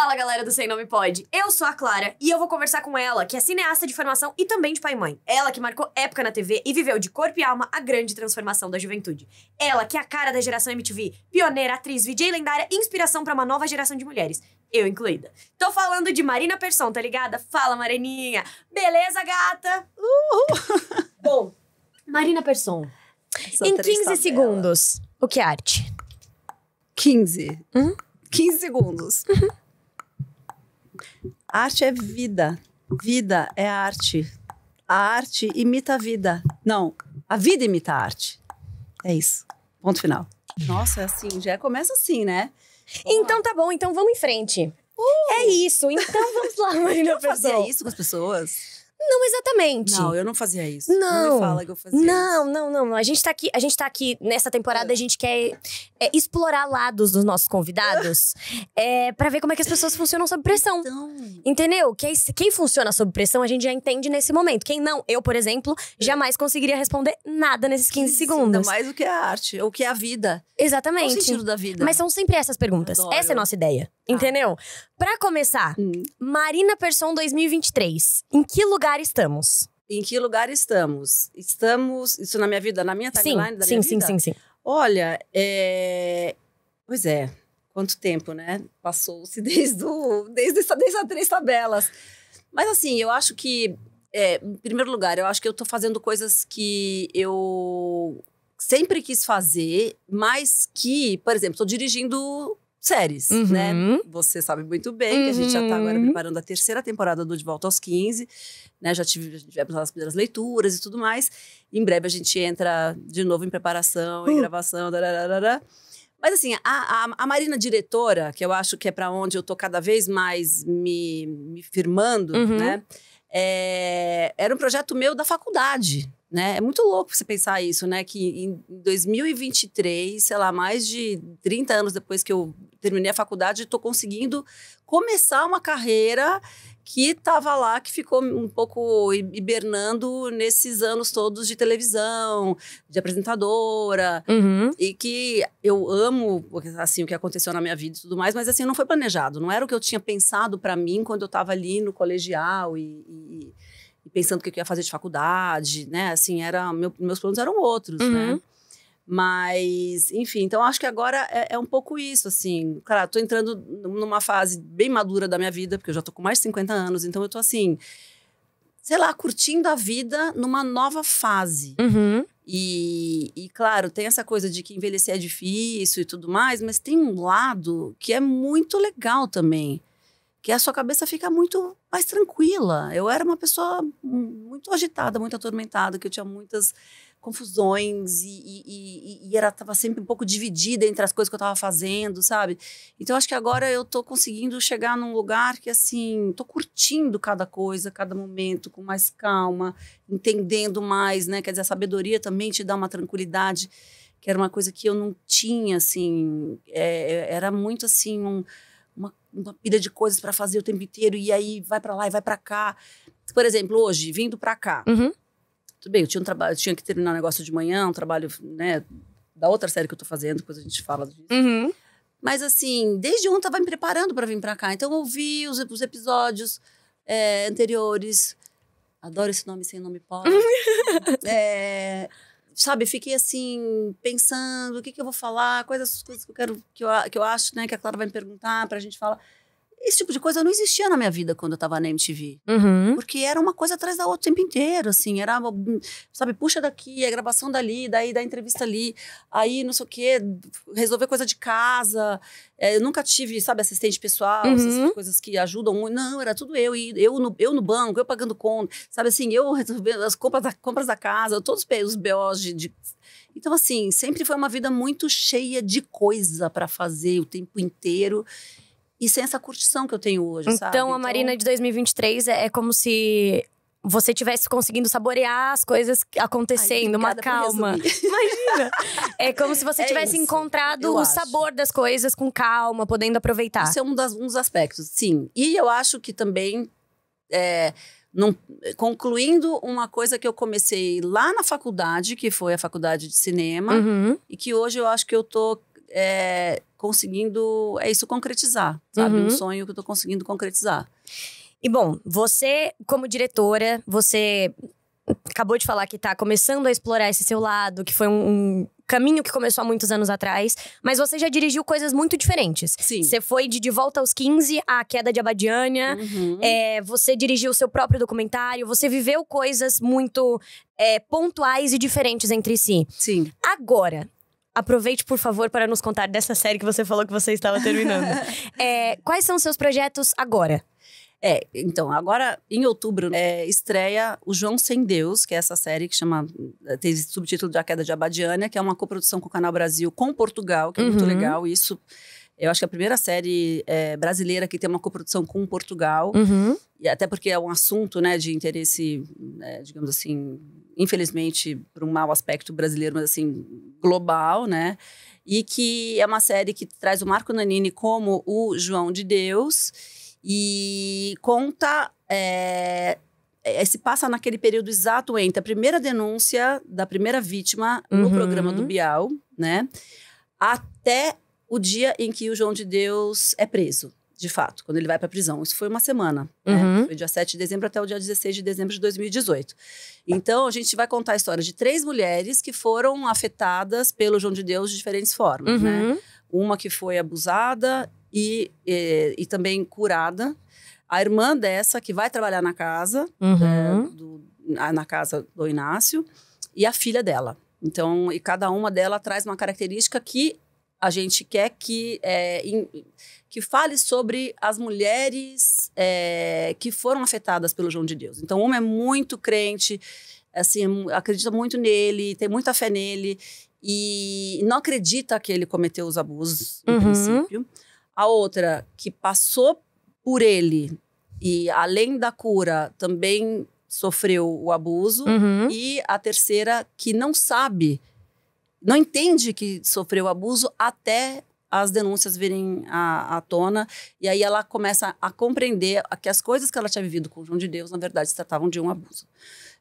Fala galera do Sem Nome Pode, eu sou a Clara e eu vou conversar com ela, que é cineasta de formação e também de pai e mãe. Ela que marcou época na TV e viveu de corpo e alma a grande transformação da juventude. Ela que é a cara da geração MTV, pioneira, atriz, VJ lendária inspiração para uma nova geração de mulheres. Eu incluída. Tô falando de Marina Persson, tá ligada? Fala, Marininha! Beleza, gata? Uhul! Bom, Marina Persson. em 15 segundos, o que é arte? 15. Uhum. 15 segundos. Uhum. Arte é vida. Vida é arte. A arte imita a vida. Não, a vida imita a arte. É isso. Ponto final. Nossa, é assim, já começa assim, né? então tá bom, então vamos em frente. Uh! É isso. Então vamos lá, Marina Eu fazia isso com as pessoas. Não exatamente. Não, eu não fazia isso. Não. Não fala que eu fazia não, não, não, não, A gente tá aqui, a gente tá aqui nessa temporada, é. a gente quer é, explorar lados dos nossos convidados é, para ver como é que as pessoas funcionam sob pressão. Então... Entendeu? Quem, quem funciona sob pressão, a gente já entende nesse momento. Quem não, eu, por exemplo, é. jamais conseguiria responder nada nesses 15 segundos. Ainda mais o que é a arte, o que é a vida. Exatamente. Qual o sentido da vida? Mas são sempre essas perguntas. Adoro. Essa é a nossa ideia. Tá. Entendeu? Para começar, hum. Marina Persson 2023. Em que lugar estamos? Em que lugar estamos? Estamos. Isso na minha vida, na minha timeline sim, da minha sim, vida? Sim, sim, sim. Olha, é... pois é. Quanto tempo, né? Passou-se desde, o... desde, essa, desde as três tabelas. Mas assim, eu acho que. É, em primeiro lugar, eu acho que eu tô fazendo coisas que eu sempre quis fazer, mas que, por exemplo, estou dirigindo séries, uhum. né? Você sabe muito bem uhum. que a gente já está agora uhum. preparando a terceira temporada do De Volta aos 15, né? Já tivemos as primeiras leituras e tudo mais. Em breve a gente entra de novo em preparação, em uh. gravação, dararara. Mas assim, a, a, a, Marina diretora, que eu acho que é para onde eu tô cada vez mais me, me firmando, uhum. né? É, era um projeto meu da faculdade, né? É muito louco você pensar isso, né? Que em 2023, sei lá, mais de 30 anos depois que eu terminei a faculdade e estou conseguindo começar uma carreira que estava lá, que ficou um pouco hibernando nesses anos todos de televisão, de apresentadora, uhum. e que eu amo assim o que aconteceu na minha vida e tudo mais, mas assim não foi planejado, não era o que eu tinha pensado para mim quando eu estava ali no colegial e, e, e pensando o que eu ia fazer de faculdade, né? Assim era meu, meus planos eram outros, né? uhum. né? Mas, enfim, então acho que agora é, é um pouco isso, assim. Cara, estou entrando numa fase bem madura da minha vida, porque eu já estou com mais de 50 anos, então eu estou assim, sei lá, curtindo a vida numa nova fase. Uhum. E, e, claro, tem essa coisa de que envelhecer é difícil e tudo mais, mas tem um lado que é muito legal também. Que a sua cabeça fica muito mais tranquila. Eu era uma pessoa muito agitada, muito atormentada, que eu tinha muitas confusões e, e, e, e era estava sempre um pouco dividida entre as coisas que eu estava fazendo, sabe? Então acho que agora eu estou conseguindo chegar num lugar que assim estou curtindo cada coisa, cada momento com mais calma, entendendo mais, né? Quer dizer, a sabedoria também te dá uma tranquilidade que era uma coisa que eu não tinha, assim, é, é era muito assim um, uma, uma pilha de coisas para fazer o tempo inteiro e aí vai para lá e vai para cá. Por exemplo, hoje vindo para cá. Uhum tudo bem, eu tinha um trabalho, tinha que terminar um negócio de manhã, um trabalho, né, da outra série que eu tô fazendo, depois a gente fala disso. Uhum. Mas assim, desde ontem eu tava me preparando para vir para cá. Então eu vi os, os episódios é, anteriores. Adoro esse nome sem nome pobre. Uhum. é, sabe, fiquei assim, pensando o que, que eu vou falar, quais as coisas que eu quero que eu, que eu acho, né, que a Clara vai me perguntar pra gente falar. Esse tipo de coisa não existia na minha vida quando eu tava na MTV. Uhum. Porque era uma coisa atrás da outra o tempo inteiro, assim. Era, hum, sabe, puxa daqui, a gravação dali, daí da entrevista ali, aí não sei o quê, resolver coisa de casa. É, eu nunca tive, sabe, assistente pessoal, uhum. essas coisas que ajudam muito. Não, era tudo eu. E eu, no, eu no banco, eu pagando conta, sabe assim, eu resolvendo as compras da, compras da casa, todos os BOs de, de então, assim, sempre foi uma vida muito cheia de coisa para fazer o tempo inteiro e sem essa curtição que eu tenho hoje, então, sabe? Então, a Marina então de 2023 é, é como se você tivesse conseguindo saborear as coisas acontecendo, Ai, uma calma. Imagina! É como se você é tivesse isso, encontrado o acho. sabor das coisas com calma, podendo aproveitar. Isso é um, das, um dos aspectos, sim. E eu acho que também, é, num, concluindo uma coisa que eu comecei lá na faculdade, que foi a faculdade de cinema, uhum. e que hoje eu acho que eu tô é, conseguindo, é isso, concretizar, sabe? Uhum. Um sonho que eu tô conseguindo concretizar. E bom, você, como diretora, você acabou de falar que tá começando a explorar esse seu lado, que foi um, um caminho que começou há muitos anos atrás, mas você já dirigiu coisas muito diferentes. Sim. Você foi de De Volta aos 15 à Queda de Abadiânia, uhum. é, você dirigiu seu próprio documentário, você viveu coisas muito é, pontuais e diferentes entre si. Sim. Agora, Aproveite, por favor, para nos contar dessa série que você falou que você estava terminando. é, quais são seus projetos agora? É, então, agora em outubro é, estreia O João Sem Deus, que é essa série que chama, tem esse subtítulo de A Queda de Abadiânia, que é uma coprodução com o Canal Brasil com Portugal, que é uhum. muito legal. Isso, eu acho que é a primeira série é, brasileira que tem uma coprodução com Portugal. Uhum. E até porque é um assunto né, de interesse, né, digamos assim, infelizmente, por um mau aspecto brasileiro, mas assim, global, né? E que é uma série que traz o Marco Nanini como o João de Deus e conta. É, é, se passa naquele período exato entre a primeira denúncia da primeira vítima no uhum. programa do Bial, né? Até o dia em que o João de Deus é preso de fato, quando ele vai para a prisão. Isso foi uma semana, né? uhum. né? Foi dia 7 de dezembro até o dia 16 de dezembro de 2018. Então, a gente vai contar a história de três mulheres que foram afetadas pelo João de Deus de diferentes formas, né? uhum. né? Uma que foi abusada e, e, e, também curada. A irmã dessa, que vai trabalhar na casa, uhum. né, do, na casa do Inácio, e a filha dela. Então, e cada uma dela traz uma característica que a gente quer que é, in, que fale sobre as mulheres é, que foram afetadas pelo João de Deus. Então, uma é muito crente, assim, acredita muito nele, tem muita fé nele e não acredita que ele cometeu os abusos no uhum. princípio. A outra que passou por ele e além da cura também sofreu o abuso uhum. e a terceira que não sabe, não entende que sofreu abuso até as denúncias virem à, à, tona. E aí ela começa a compreender que as coisas que ela tinha vivido com o João de Deus, na verdade, se tratavam de um abuso.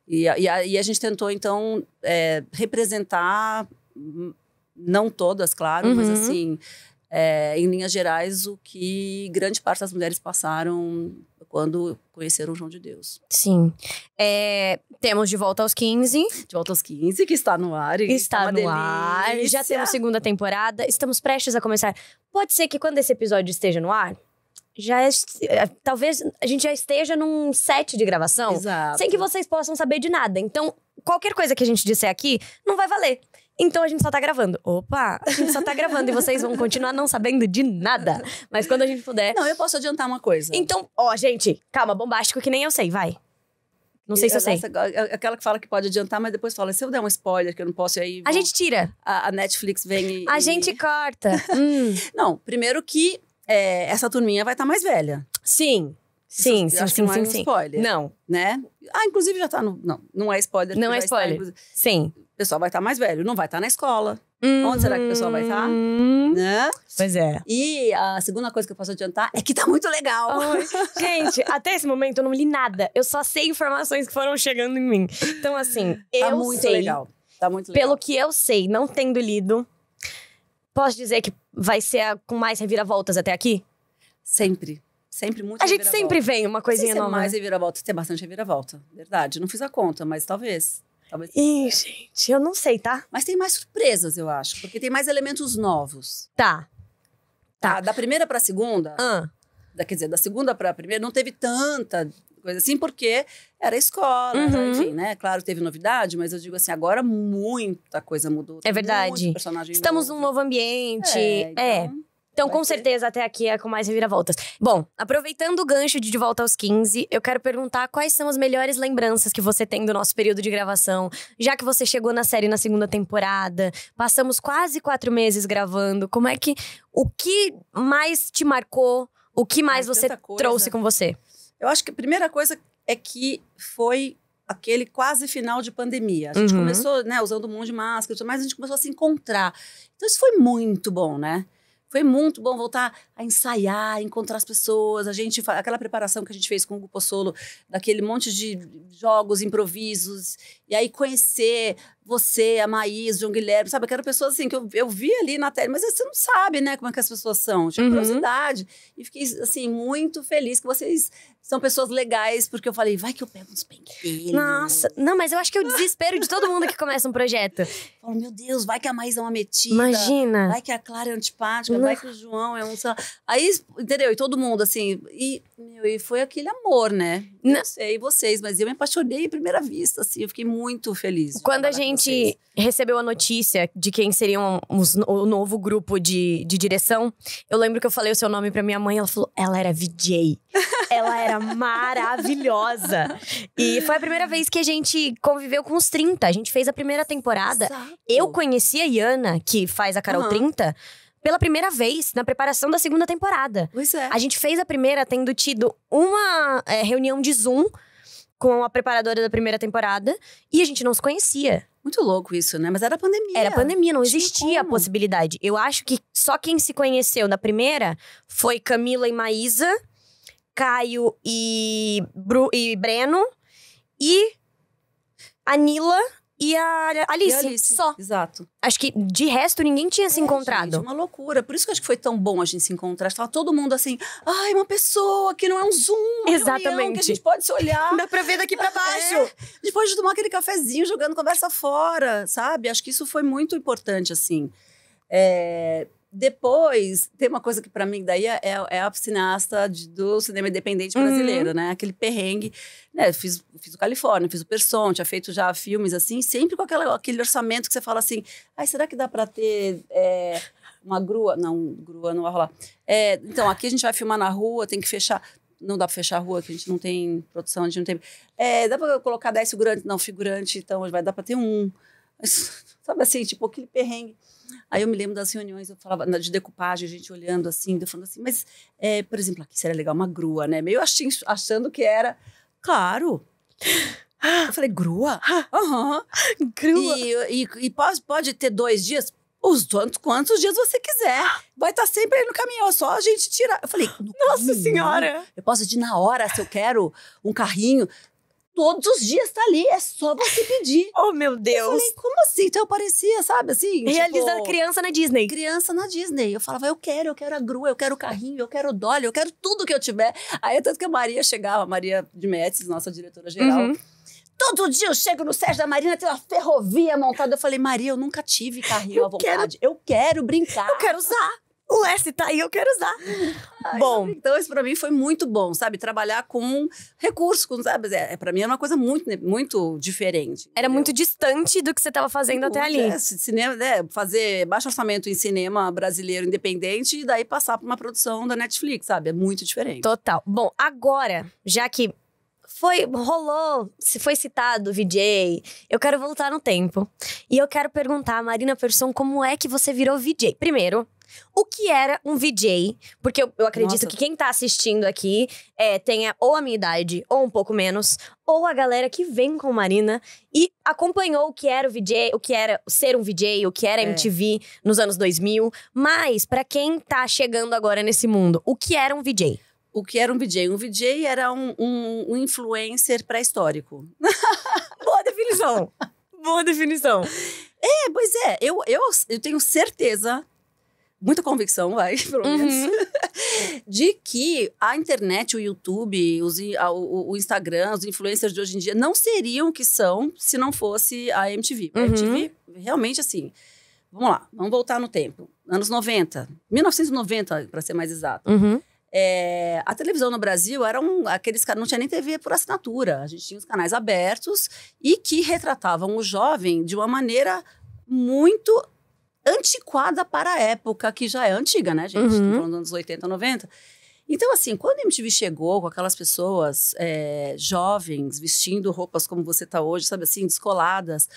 E, e, a, e a gente tentou, então, é, representar, hum, não todas, claro, uhum. mas assim, é, em linhas gerais, o que grande parte das mulheres passaram quando conheceram o João de Deus. Sim. É, temos De Volta aos 15. De Volta aos 15, que está no ar. está, tá no delícia. ar. Já temos segunda temporada. Estamos prestes a começar. Pode ser que quando esse episódio esteja no ar, já é, talvez a gente já esteja num set de gravação Exato. sem que vocês possam saber de nada. Então, qualquer coisa que a gente disser aqui não vai valer. Então a gente só tá gravando. Opa, a gente só tá gravando e vocês vão continuar não sabendo de nada. Mas quando a gente puder. Não, eu posso adiantar uma coisa. Então, ó, gente, calma, bombástico que nem eu sei, vai. Não sei se eu sei. É aquela que fala que pode adiantar, mas depois fala: se eu der um spoiler que eu não posso, aí. A gente tira. A, a, Netflix vem e. A gente corta. hum. Não, primeiro que é, essa turminha vai estar tá mais velha. Sim. É sim, Isso, sim, sim, não sim, é um sim. spoiler. Não. Né? Ah, inclusive já tá no. Não, não é spoiler. Não é spoiler. Estar, sim. O pessoal vai estar tá mais velho, não vai estar tá na escola. Uhum. Onde será que o pessoal vai estar? Tá? Uhum. Né? Pois é. E a segunda coisa que eu posso adiantar é que tá muito legal. gente, até esse momento eu não li nada. Eu só sei informações que foram chegando em mim. Então, assim, tá eu muito sei, Legal. Tá muito legal. Pelo que eu sei, não tendo lido, posso dizer que vai ser a, com mais reviravoltas até aqui? Sempre. Sempre muito A gente sempre vem uma coisinha se é nova. mais reviravolta, tem bastante reviravolta. Verdade. Não fiz a conta, mas talvez. Talvez. Ih, gente, eu não sei, tá? Mas tem mais surpresas, eu acho. Porque tem mais elementos novos. Tá. Tá. Ah, da primeira pra segunda. Ah. Da, quer dizer, da segunda pra primeira, não teve tanta coisa assim, porque era escola, né? uhum. enfim, né? Claro, teve novidade, mas eu digo assim, agora muita coisa mudou. É verdade. Estamos novo. num novo ambiente. É. é. Então... é. Então, Vai com ser. certeza, até aqui é com mais reviravoltas. Bom, aproveitando o gancho de De Volta aos 15, eu quero perguntar quais são as melhores lembranças que você tem do nosso período de gravação. Já que você chegou na série na segunda temporada, passamos quase quatro meses gravando. Como é que. O que mais te marcou? O que mais você trouxe com você? Eu acho que a primeira coisa é que foi aquele quase final de pandemia. A gente uhum. começou, né, usando um monte de máscara, mas a gente começou a se encontrar. Então isso foi muito bom, né? Foi muito bom voltar a ensaiar, encontrar as pessoas. A gente, aquela preparação que a gente fez com o Grupo Solo, daquele monte de jogos, improvisos, e aí conhecer você, a Maís, o João Guilherme, sabe? Aquelas pessoas assim que eu, eu vi ali na tela, mas você não sabe, né, como é que as pessoas são. Tinha uhum. curiosidade. E fiquei, assim, muito feliz que vocês são pessoas legais, porque eu falei, vai que eu pego uns pentelhos. Nossa, não, mas eu acho que é o desespero de todo mundo que começa um projeto. Falo, meu Deus, vai que a Maís é uma metida. Imagina. Vai que a Clara é antipática, não. vai que o João é um. Aí, entendeu? E todo mundo, assim. E, meu, e foi aquele amor, né? Não. não sei vocês, mas eu me apaixonei à primeira vista, assim. Eu fiquei muito feliz. Quando a gente gente recebeu a notícia de quem seria um, um, o novo grupo de, de direção, eu lembro que eu falei o seu nome pra minha mãe, ela falou, ela era VJ. ela era maravilhosa. E foi a primeira vez que a gente conviveu com os 30. A gente fez a primeira temporada. Exato. Eu conheci a Iana, que faz a Carol uhum. 30 pela primeira vez na preparação da segunda temporada. Pois é. A gente fez a primeira tendo tido uma é, reunião de Zoom com a preparadora da primeira temporada e a gente não se conhecia. Muito louco isso, né? Mas era pandemia. Era pandemia, não existia a possibilidade. Eu acho que só quem se conheceu na primeira foi Camila e Maísa, Caio e, Bru e Breno e Anila e a Alice, e a Alice. só. Exato. Acho que de resto ninguém tinha é, se encontrado. Gente, é uma loucura. Por isso que acho que foi tão bom a gente se encontrar. Estava todo mundo assim, ai, uma pessoa que não é um zoom, Exatamente. Reunião, que a gente pode se olhar. Dá pra ver daqui pra é, baixo. É. de tomar aquele cafezinho jogando conversa fora, sabe? Acho que isso foi muito importante, assim. É, depois, tem uma coisa que para mim daí é, é, é a cineasta de, do cinema independente uhum. brasileiro, uhum. né? Aquele perrengue, né? Fiz, fiz o Califórnia, fiz o Person, tinha feito já filmes assim, sempre com aquela, aquele orçamento que você fala assim, ah será que dá para ter é, uma grua? Não, grua não vai rolar. É, então, aqui a gente vai filmar na rua, tem que fechar não dá para fechar a rua, que a gente não tem produção, a gente não tem. É, dá para colocar 10 figurantes? Não, figurante, então vai dar para ter um. Mas, sabe assim, tipo aquele perrengue. Aí eu me lembro das reuniões, eu falava de decupagem, a gente olhando assim, eu falando assim, mas, é, por exemplo, aqui seria legal uma grua, né? Meio achando que era. Claro! Eu falei, grua? Aham. Uhum. Grua. E, e, e pode, pode ter dois dias? os quantos, quantos dias você quiser. Vai estar tá sempre aí no caminhão, é só a gente tirar. Eu falei, nossa caminhão? senhora! Eu posso ir na hora, se eu quero, um carrinho todos os dias tá ali, é só você pedir. oh, meu Deus. Eu falei, como assim? Então eu parecia, sabe, assim... Tipo Realizando tipo, criança na Disney. Criança na Disney. Eu falava, eu quero, eu quero a grua, eu quero o carrinho, eu quero o dolly, eu quero tudo que eu tiver. Aí tanto que a Maria chegava, a Maria de Métis, nossa diretora geral... Uhum. Todo dia eu chego no Sérgio da Marina, tem uma ferrovia montada. Eu falei, Maria, eu nunca tive carrinho eu à vontade. Quero... Eu quero brincar. Eu quero usar o S tá aí, eu quero usar. Ai, bom. Então, isso para mim foi muito bom, sabe? Trabalhar com recursos, com, sabe? É, é para mim era uma coisa muito, né, muito diferente. Era entendeu? muito distante do que você estava fazendo muito, até ali. É, cinema, né, fazer baixo orçamento em cinema brasileiro independente e daí passar para uma produção da Netflix, sabe? É muito diferente. Total. Bom, agora, já que foi rolou, se foi citado o VJ, eu quero voltar no tempo. E eu quero perguntar, Marina Persson, como é que você virou VJ? Primeiro, o que era um VJ, porque eu, eu acredito Nossa. que quem tá assistindo aqui é, tenha ou a minha idade, ou um pouco menos, ou a galera que vem com Marina e acompanhou o que era o VJ, o que era ser um VJ, o que era MTV é. nos anos 2000. Mas, para quem tá chegando agora nesse mundo, o que era um VJ? o que era um VJ? Um VJ era um, um, um influencer pré-histórico. Boa definição! Boa definição! É, pois é. Eu, eu, eu tenho certeza muita convicção, vai, pelo uhum. menos, de que a internet, o YouTube, os, a, o, o, Instagram, os influencers de hoje em dia não seriam o que são se não fosse a MTV. Uhum. A MTV, realmente, assim, vamos lá, vamos voltar no tempo. Anos 90, 1990, para ser mais exato. Uhum. É, a televisão no Brasil era um, aqueles não tinha nem TV por assinatura. A gente tinha os canais abertos e que retratavam o jovem de uma maneira muito antiquada para a época, que já é antiga, né, gente? Uhum. dos anos 80, 90. Então, assim, quando a MTV chegou com aquelas pessoas é, jovens, vestindo roupas como você está hoje, sabe assim, descoladas,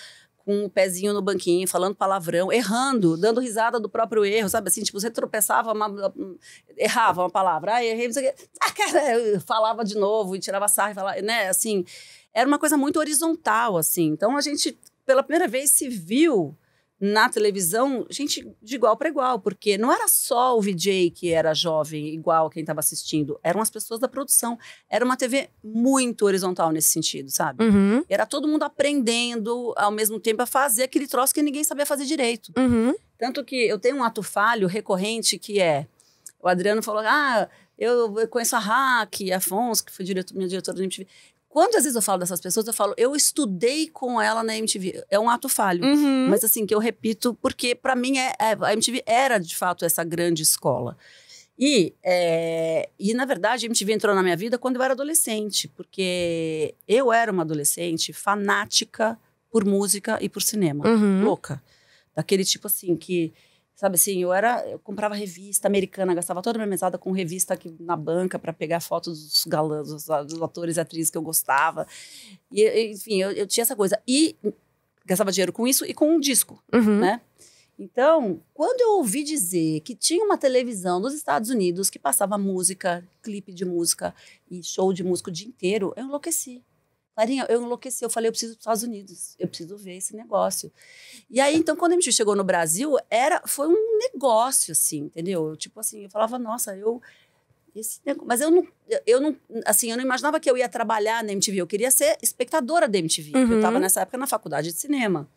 com o pezinho no banquinho, falando palavrão, errando, dando risada do próprio erro, sabe assim? Tipo, você tropeçava, uma, errava uma palavra, ah, errei, não sei o quê. Ah, cara, falava de novo e tirava sarro né? Assim, era uma coisa muito horizontal, assim. Então, a gente, pela primeira vez, se viu na televisão, gente de igual para igual, porque não era só o VJ que era jovem, igual quem estava assistindo, eram as pessoas da produção. Era uma TV muito horizontal nesse sentido, sabe? Uhum. Era todo mundo aprendendo ao mesmo tempo a fazer aquele troço que ninguém sabia fazer direito. Uhum. Tanto que eu tenho um ato falho recorrente que é. O Adriano falou: Ah, eu, conheço a Raque, a Afonso, que foi diretor, minha diretora da MTV. Quantas vezes eu falo dessas pessoas, eu falo, eu estudei com ela na MTV. É um ato falho. Uhum. Mas assim, que eu repito, porque para mim é, é, a MTV era de fato essa grande escola. E, é, e, na verdade, a MTV entrou na minha vida quando eu era adolescente, porque eu era uma adolescente fanática por música e por cinema. Uhum. Louca. Daquele tipo assim que Sabe assim, eu era, eu comprava revista americana, gastava toda a minha mesada com revista aqui na banca para pegar fotos dos galãs, dos, dos atores e atrizes que eu gostava. E, enfim, eu, eu, tinha essa coisa. E gastava dinheiro com isso e com um disco, uhum. né? Então, quando eu ouvi dizer que tinha uma televisão nos Estados Unidos que passava música, clipe de música e show de música o dia inteiro, eu enlouqueci. Clarinha, eu enlouqueci. Eu falei, eu preciso dos Estados Unidos. Eu preciso ver esse negócio. E aí, então, quando a MTV chegou no Brasil, era, foi um negócio, assim, entendeu? tipo assim, eu falava, nossa, eu... mas eu não, eu não, assim, eu não imaginava que eu ia trabalhar na MTV. Eu queria ser espectadora da MTV. Uhum. Eu estava nessa época na faculdade de cinema.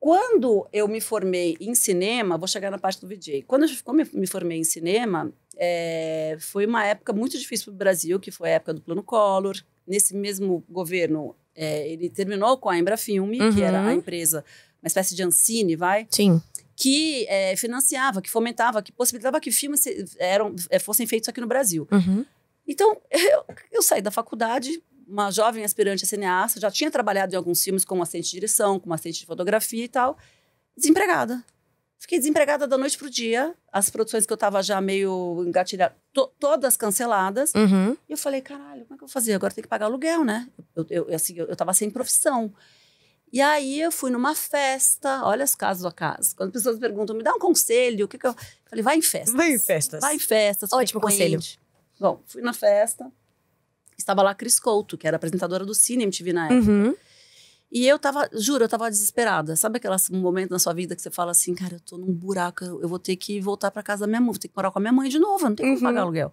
Quando eu me formei em cinema, vou chegar na parte do VJ. Quando eu me formei em cinema, é, foi uma época muito difícil para o Brasil, que foi a época do Plano Collor, nesse mesmo governo, é, ele terminou com a Embrafilme, uhum. que era a empresa, uma espécie de Ancine, vai? Sim. Que é, financiava, que fomentava, que possibilitava que filmes eram, é, fossem feitos aqui no Brasil. Uhum. Então, eu, eu saí da faculdade, uma jovem aspirante a cineasta, já tinha trabalhado em alguns filmes como assistente de direção, como assistente de fotografia e tal, desempregada. Fiquei desempregada da noite pro dia. As produções que eu tava já meio engatilhada, to todas canceladas. Uhum. E eu falei, caralho, como é que eu vou fazer? Agora tem que pagar aluguel, né? Eu, eu, assim, eu, eu tava sem profissão. E aí eu fui numa festa, olha as casas a acaso. Quando as pessoas perguntam, me dá um conselho, o que que eu... eu falei, vai em festas. Vai em festas. Vai em festas. Ótimo frequente. conselho. Bom, fui na festa. Estava lá a Cris Couto, que era apresentadora do Cine MTV na época. Uhum. E eu tava, juro, eu tava desesperada. Sabe aquele momento na sua vida que você fala assim, cara, eu tô num buraco, eu vou ter que voltar para casa da minha mãe, vou ter que morar com a minha mãe de novo, eu não tenho uhum. como pagar uhum. aluguel.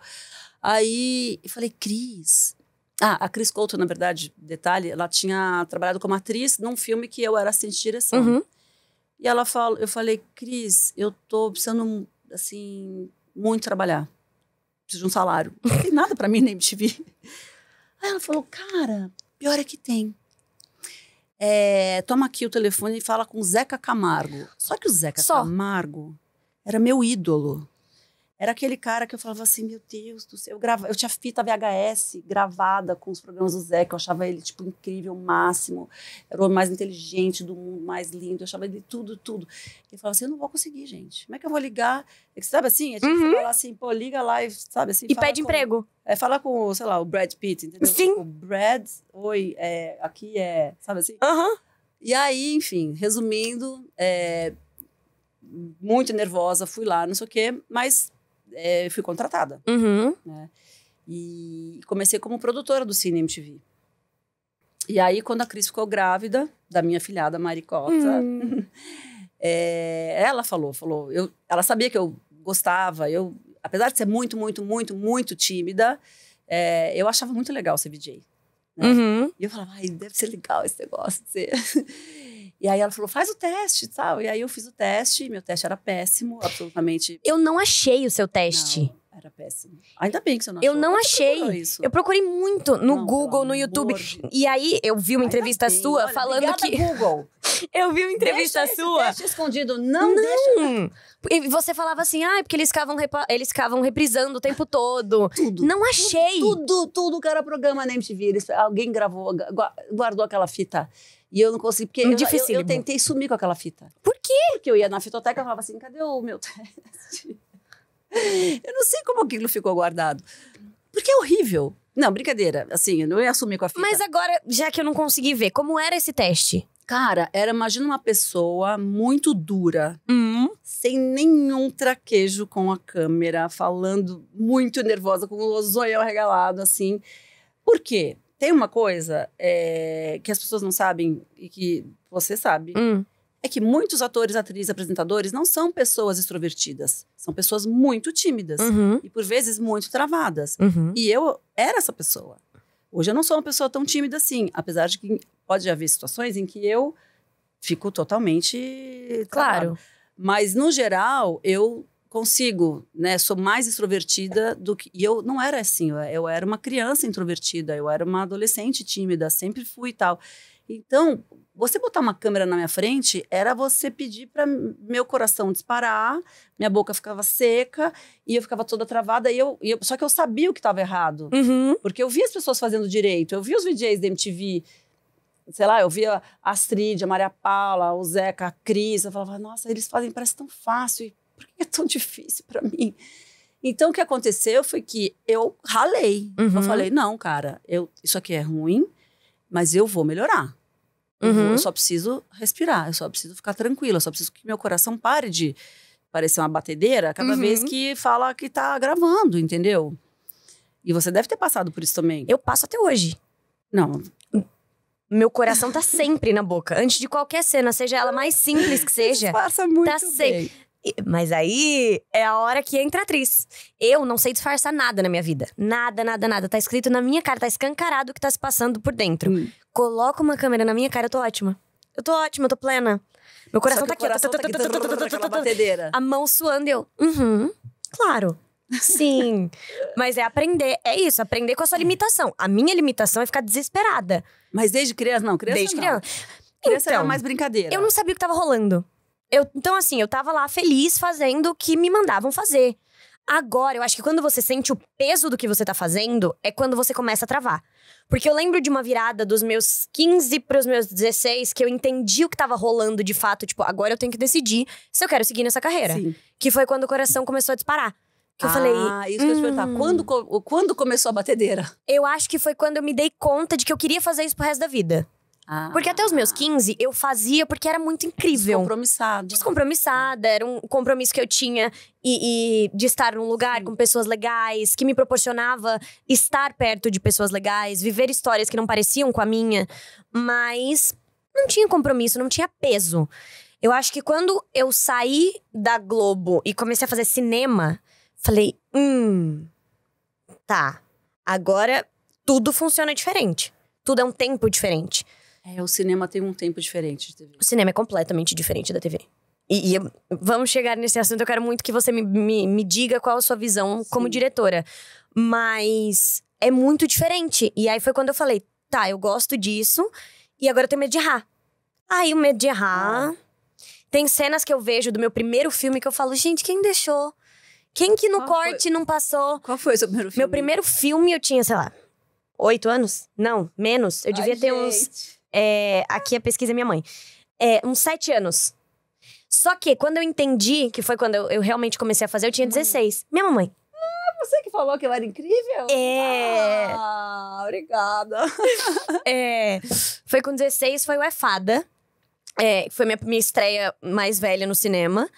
Aí eu falei, Cris. Ah, a Cris Couto, na verdade, detalhe, ela tinha trabalhado como atriz num filme que eu era assistente de direção. Uhum. E ela fala eu falei, Cris, eu tô precisando, assim, muito trabalhar. Preciso de um salário. Não tem nada para mim nem MTV. Aí ela falou, cara, pior é que tem é, toma aqui o telefone e fala com o Zeca Camargo. Só que o Zeca Só. Camargo era meu ídolo. Era aquele cara que eu falava assim, meu Deus do céu. Eu, grava... eu tinha fita VHS gravada com os programas do Zé, que eu achava ele, tipo, incrível, máximo. Era o homem mais inteligente do mundo, mais lindo. Eu achava ele tudo, tudo. E falava assim, eu não vou conseguir, gente. Como é que eu vou ligar? É que, sabe assim? A é gente tipo uhum. fala assim, pô, liga lá e, sabe assim... E pede com... emprego. É, fala com, sei lá, o Brad Pitt, entendeu? Sim. O tipo, Brad, oi, é, aqui é... Sabe assim? Aham. Uhum. E aí, enfim, resumindo, é, muito nervosa, fui lá, não sei o quê, mas é, fui contratada. Uhum. Né? E comecei como produtora do Cine MTV. E aí, quando a Cris ficou grávida da minha filhada Maricota, uhum. é, ela falou, falou, eu, ela sabia que eu gostava, eu, apesar de ser muito, muito, muito, muito tímida, é, eu achava muito legal ser DJ. Né? Uhum. E eu falava, ai, deve ser legal esse negócio de ser. E aí ela falou, faz o teste e tal. E aí eu fiz o teste, meu teste era péssimo, absolutamente. Eu não achei o seu teste. Não. Era péssimo. Ainda bem que você não achou. Eu não é achei. Isso. Eu procurei muito no não, Google, no YouTube. E aí eu vi uma Ainda entrevista bem. sua Olha, falando que. Google. eu vi uma entrevista deixa sua. Esse escondido, não, não. deixa. E você falava assim, ah, porque eles ficavam, repa... eles ficavam reprisando o tempo todo. Tudo. Não achei. Tudo, tudo, tudo que era programa na MTV. Alguém gravou, guardou aquela fita. E eu não consegui, porque é eu, eu, eu, tentei sumir com aquela fita. Por quê? Porque eu ia na fitoteca e falava assim, cadê o meu teste? eu não sei como aquilo ficou guardado. Porque é horrível. Não, brincadeira. Assim, eu não ia assumir com a fita. Mas agora, já que eu não consegui ver, como era esse teste? Cara, era, imagina uma pessoa muito dura, uhum. sem nenhum traquejo com a câmera, falando muito nervosa, com o zoião regalado, assim. Por quê? Tem uma coisa é, que as pessoas não sabem e que você sabe. Hum. É que muitos atores, atrizes, apresentadores não são pessoas extrovertidas. São pessoas muito tímidas. Uhum. E por vezes muito travadas. Uhum. E eu era essa pessoa. Hoje eu não sou uma pessoa tão tímida assim. Apesar de que pode haver situações em que eu fico totalmente. Claro. Travada. Mas, no geral, eu consigo, né? Sou mais extrovertida do que. E eu não era assim, eu era uma criança introvertida, eu era uma adolescente tímida, sempre fui e tal. Então, você botar uma câmera na minha frente era você pedir para meu coração disparar, minha boca ficava seca e eu ficava toda travada. E eu, e eu só que eu sabia o que estava errado, uhum. porque eu via as pessoas fazendo direito, eu via os VJs da MTV. Sei lá, eu via a Astrid, a Maria Paula, o Zeca, a Cris. Eu falava, nossa, eles fazem, parece tão fácil. E por que é tão difícil para mim? Então, o que aconteceu foi que eu ralei. Uhum. Eu falei, não, cara, eu, isso aqui é ruim, mas eu vou melhorar. Uhum. Eu, vou, uhum. eu, só preciso respirar, eu só preciso ficar tranquila, eu só preciso que meu coração pare de parecer uma batedeira cada uhum. vez que fala que tá gravando, entendeu? E você deve ter passado por isso também. Eu passo até hoje. Não, meu coração tá sempre na boca. Antes de qualquer cena, seja ela mais simples que seja. Passa muito tá sempre. Mas aí é a hora que entra atriz. Eu não sei disfarçar nada na minha vida. Nada, nada, nada. Tá escrito na minha cara, tá escancarado o que tá se passando por dentro. Hum. Coloca uma câmera na minha cara, eu tô ótima. Eu tô ótima, eu tô plena. Meu tá coração tá aqui. Coração tá a mão suando eu. Uhum. Claro. Sim. Mas é aprender, é isso, aprender com a sua é. limitação. A minha limitação é ficar desesperada. Mas desde criança, não, criança. Desde criança. Criança então, era mais brincadeira. Eu não sabia o que tava rolando. Eu, então, assim, eu tava lá feliz fazendo o que me mandavam fazer. Agora, eu acho que quando você sente o peso do que você tá fazendo, é quando você começa a travar. Porque eu lembro de uma virada dos meus 15 pros meus 16, que eu entendi o que tava rolando de fato. Tipo, agora eu tenho que decidir se eu quero seguir nessa carreira. Sim. Que foi quando o coração começou a disparar. Que ah, eu falei. Ah, isso que hum, eu te perguntar. Hum. Quando, quando começou a batedeira? Eu acho que foi quando eu me dei conta de que eu queria fazer isso pro resto da vida. Ah. Porque até os meus 15 eu fazia porque era muito incrível. Descompromissada. Descompromissada, era um compromisso que eu tinha e, e de estar num lugar Sim. com pessoas legais, que me proporcionava estar perto de pessoas legais, viver histórias que não pareciam com a minha, mas não tinha compromisso, não tinha peso. Eu acho que quando eu saí da Globo e comecei a fazer cinema, falei: hum, tá, agora tudo funciona diferente tudo é um tempo diferente. É, o cinema tem um tempo diferente de TV. O cinema é completamente diferente da TV. E, e vamos chegar nesse assunto. Eu quero muito que você me, me, me diga qual a sua visão Sim. como diretora. Mas é muito diferente. E aí foi quando eu falei: tá, eu gosto disso. E agora eu tenho medo de errar. Aí o medo de errar. Ah. Tem cenas que eu vejo do meu primeiro filme que eu falo, gente, quem deixou? Quem que no Qual corte foi? não passou? Qual foi o seu primeiro filme? Meu primeiro filme eu tinha, sei lá, oito anos? Não, menos. Eu devia Ai, ter gente. uns é, aqui a pesquisa é minha mãe. É, uns sete anos. Só que quando eu entendi, que foi quando eu, eu realmente comecei a fazer, eu tinha 16. Minha mamãe. Ah, você que falou que eu era incrível? É. Ah, obrigada. é. Foi com 16, foi o Efada. É, foi minha, minha estreia mais velha no cinema.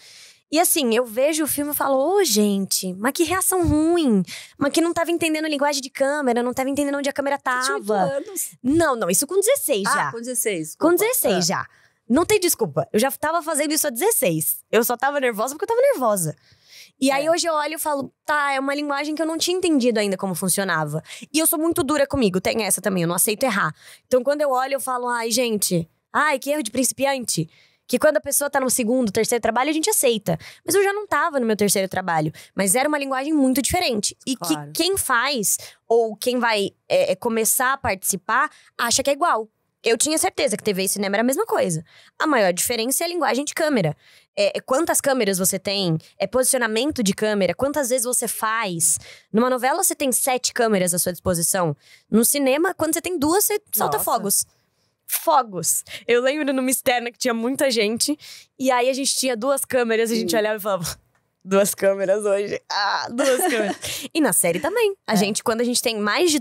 E assim, eu vejo o filme e falo, ô oh, gente, mas que reação ruim. Mas que não tava entendendo a linguagem de câmera, não tava entendendo onde a câmera tava. Anos. Não, não, isso com 16 ah, já. com 16. Desculpa. Com 16 é. já. Não tem desculpa. Eu já tava fazendo isso há 16. Eu só tava nervosa porque eu tava nervosa. E é. aí hoje eu olho e falo, tá, é uma linguagem que eu não tinha entendido ainda como funcionava. E eu sou muito dura comigo, tem essa também, eu não aceito errar. Então quando eu olho, eu falo, ai, gente, ai, que erro de principiante. Que quando a pessoa tá no segundo, terceiro trabalho, a gente aceita. Mas eu já não tava no meu terceiro trabalho. Mas era uma linguagem muito diferente. E claro. que quem faz, ou quem vai é, é, começar a participar, acha que é igual. Eu tinha certeza que TV e cinema era a mesma coisa. A maior diferença é a linguagem de câmera. É, é, quantas câmeras você tem, é posicionamento de câmera, quantas vezes você faz. Numa novela, você tem sete câmeras à sua disposição. No cinema, quando você tem duas, você solta Nossa. fogos fogos. Eu lembro numa externa que tinha muita gente, e aí a gente tinha duas câmeras, a gente olhava e falava. Duas câmeras hoje. Ah, duas câmeras. e na série também. A é. gente, quando a gente tem mais de.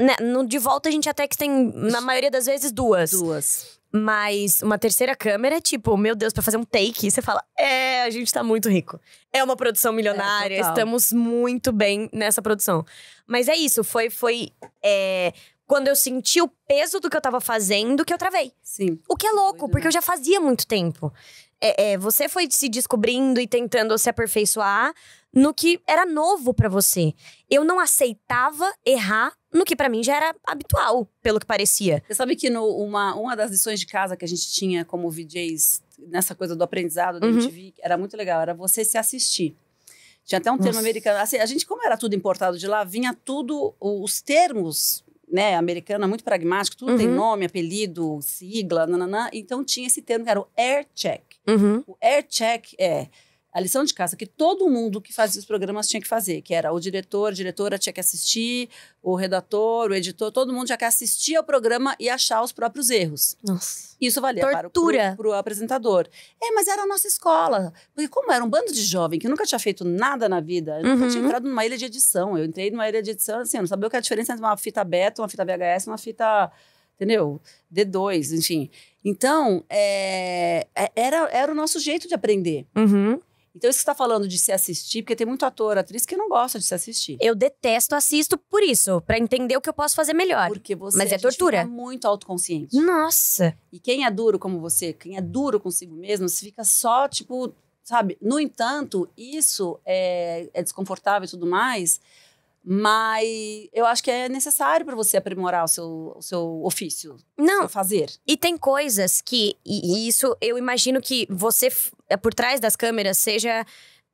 Né, no, de volta, a gente até que tem, na maioria das vezes, duas. Duas. Mas uma terceira câmera é tipo, meu Deus, para fazer um take, você fala, é, a gente tá muito rico. É uma produção é, milionária, é, estamos muito bem nessa produção. Mas é isso, foi foi é, quando eu senti o peso do que eu tava fazendo, que eu travei. Sim. O que é louco, né? porque eu já fazia muito tempo. É, é, você foi se descobrindo e tentando se aperfeiçoar no que era novo para você. Eu não aceitava errar no que para mim já era habitual, pelo que parecia. Você sabe que no, uma, uma das lições de casa que a gente tinha como VJs, nessa coisa do aprendizado da uhum. MTV, era muito legal, era você se assistir. Tinha até um Nossa. termo americano. Assim, a gente, como era tudo importado de lá, vinha tudo, os termos né, americana muito pragmático, tudo uhum. tem nome, apelido, sigla, nananã. Então tinha esse termo que era o air check. Uhum. O air check é a lição de casa que todo mundo que fazia os programas tinha que fazer, que era o diretor, a diretora tinha que assistir, o redator, o editor, todo mundo tinha que assistir ao programa e achar os próprios erros. Nossa. Isso valia Tortura. para o apresentador. É, mas era a nossa escola. Porque como era um bando de jovem que nunca tinha feito nada na vida, eu uhum. nunca tinha uhum. entrado numa ilha de edição. Eu entrei numa ilha de edição, assim, eu não sabia o que era a diferença entre uma fita beta, uma fita VHS, uma fita entendeu? D2, enfim. Então, é, é, era, era o nosso jeito de aprender. Uhum. Então, isso que você tá falando de se assistir, porque tem muito ator, atriz que não gosta de se assistir. Eu detesto, assisto por isso, para entender o que eu posso fazer melhor. Porque você Mas é tortura. Fica muito autoconsciente. Nossa. E quem é duro como você, quem é duro consigo mesmo, se fica só, tipo, sabe? No entanto, isso é, é desconfortável e tudo mais, mas eu acho que é necessário para você aprimorar o seu, o seu ofício. Não. O seu fazer. E tem coisas que, e isso eu imagino que você é, por trás das câmeras seja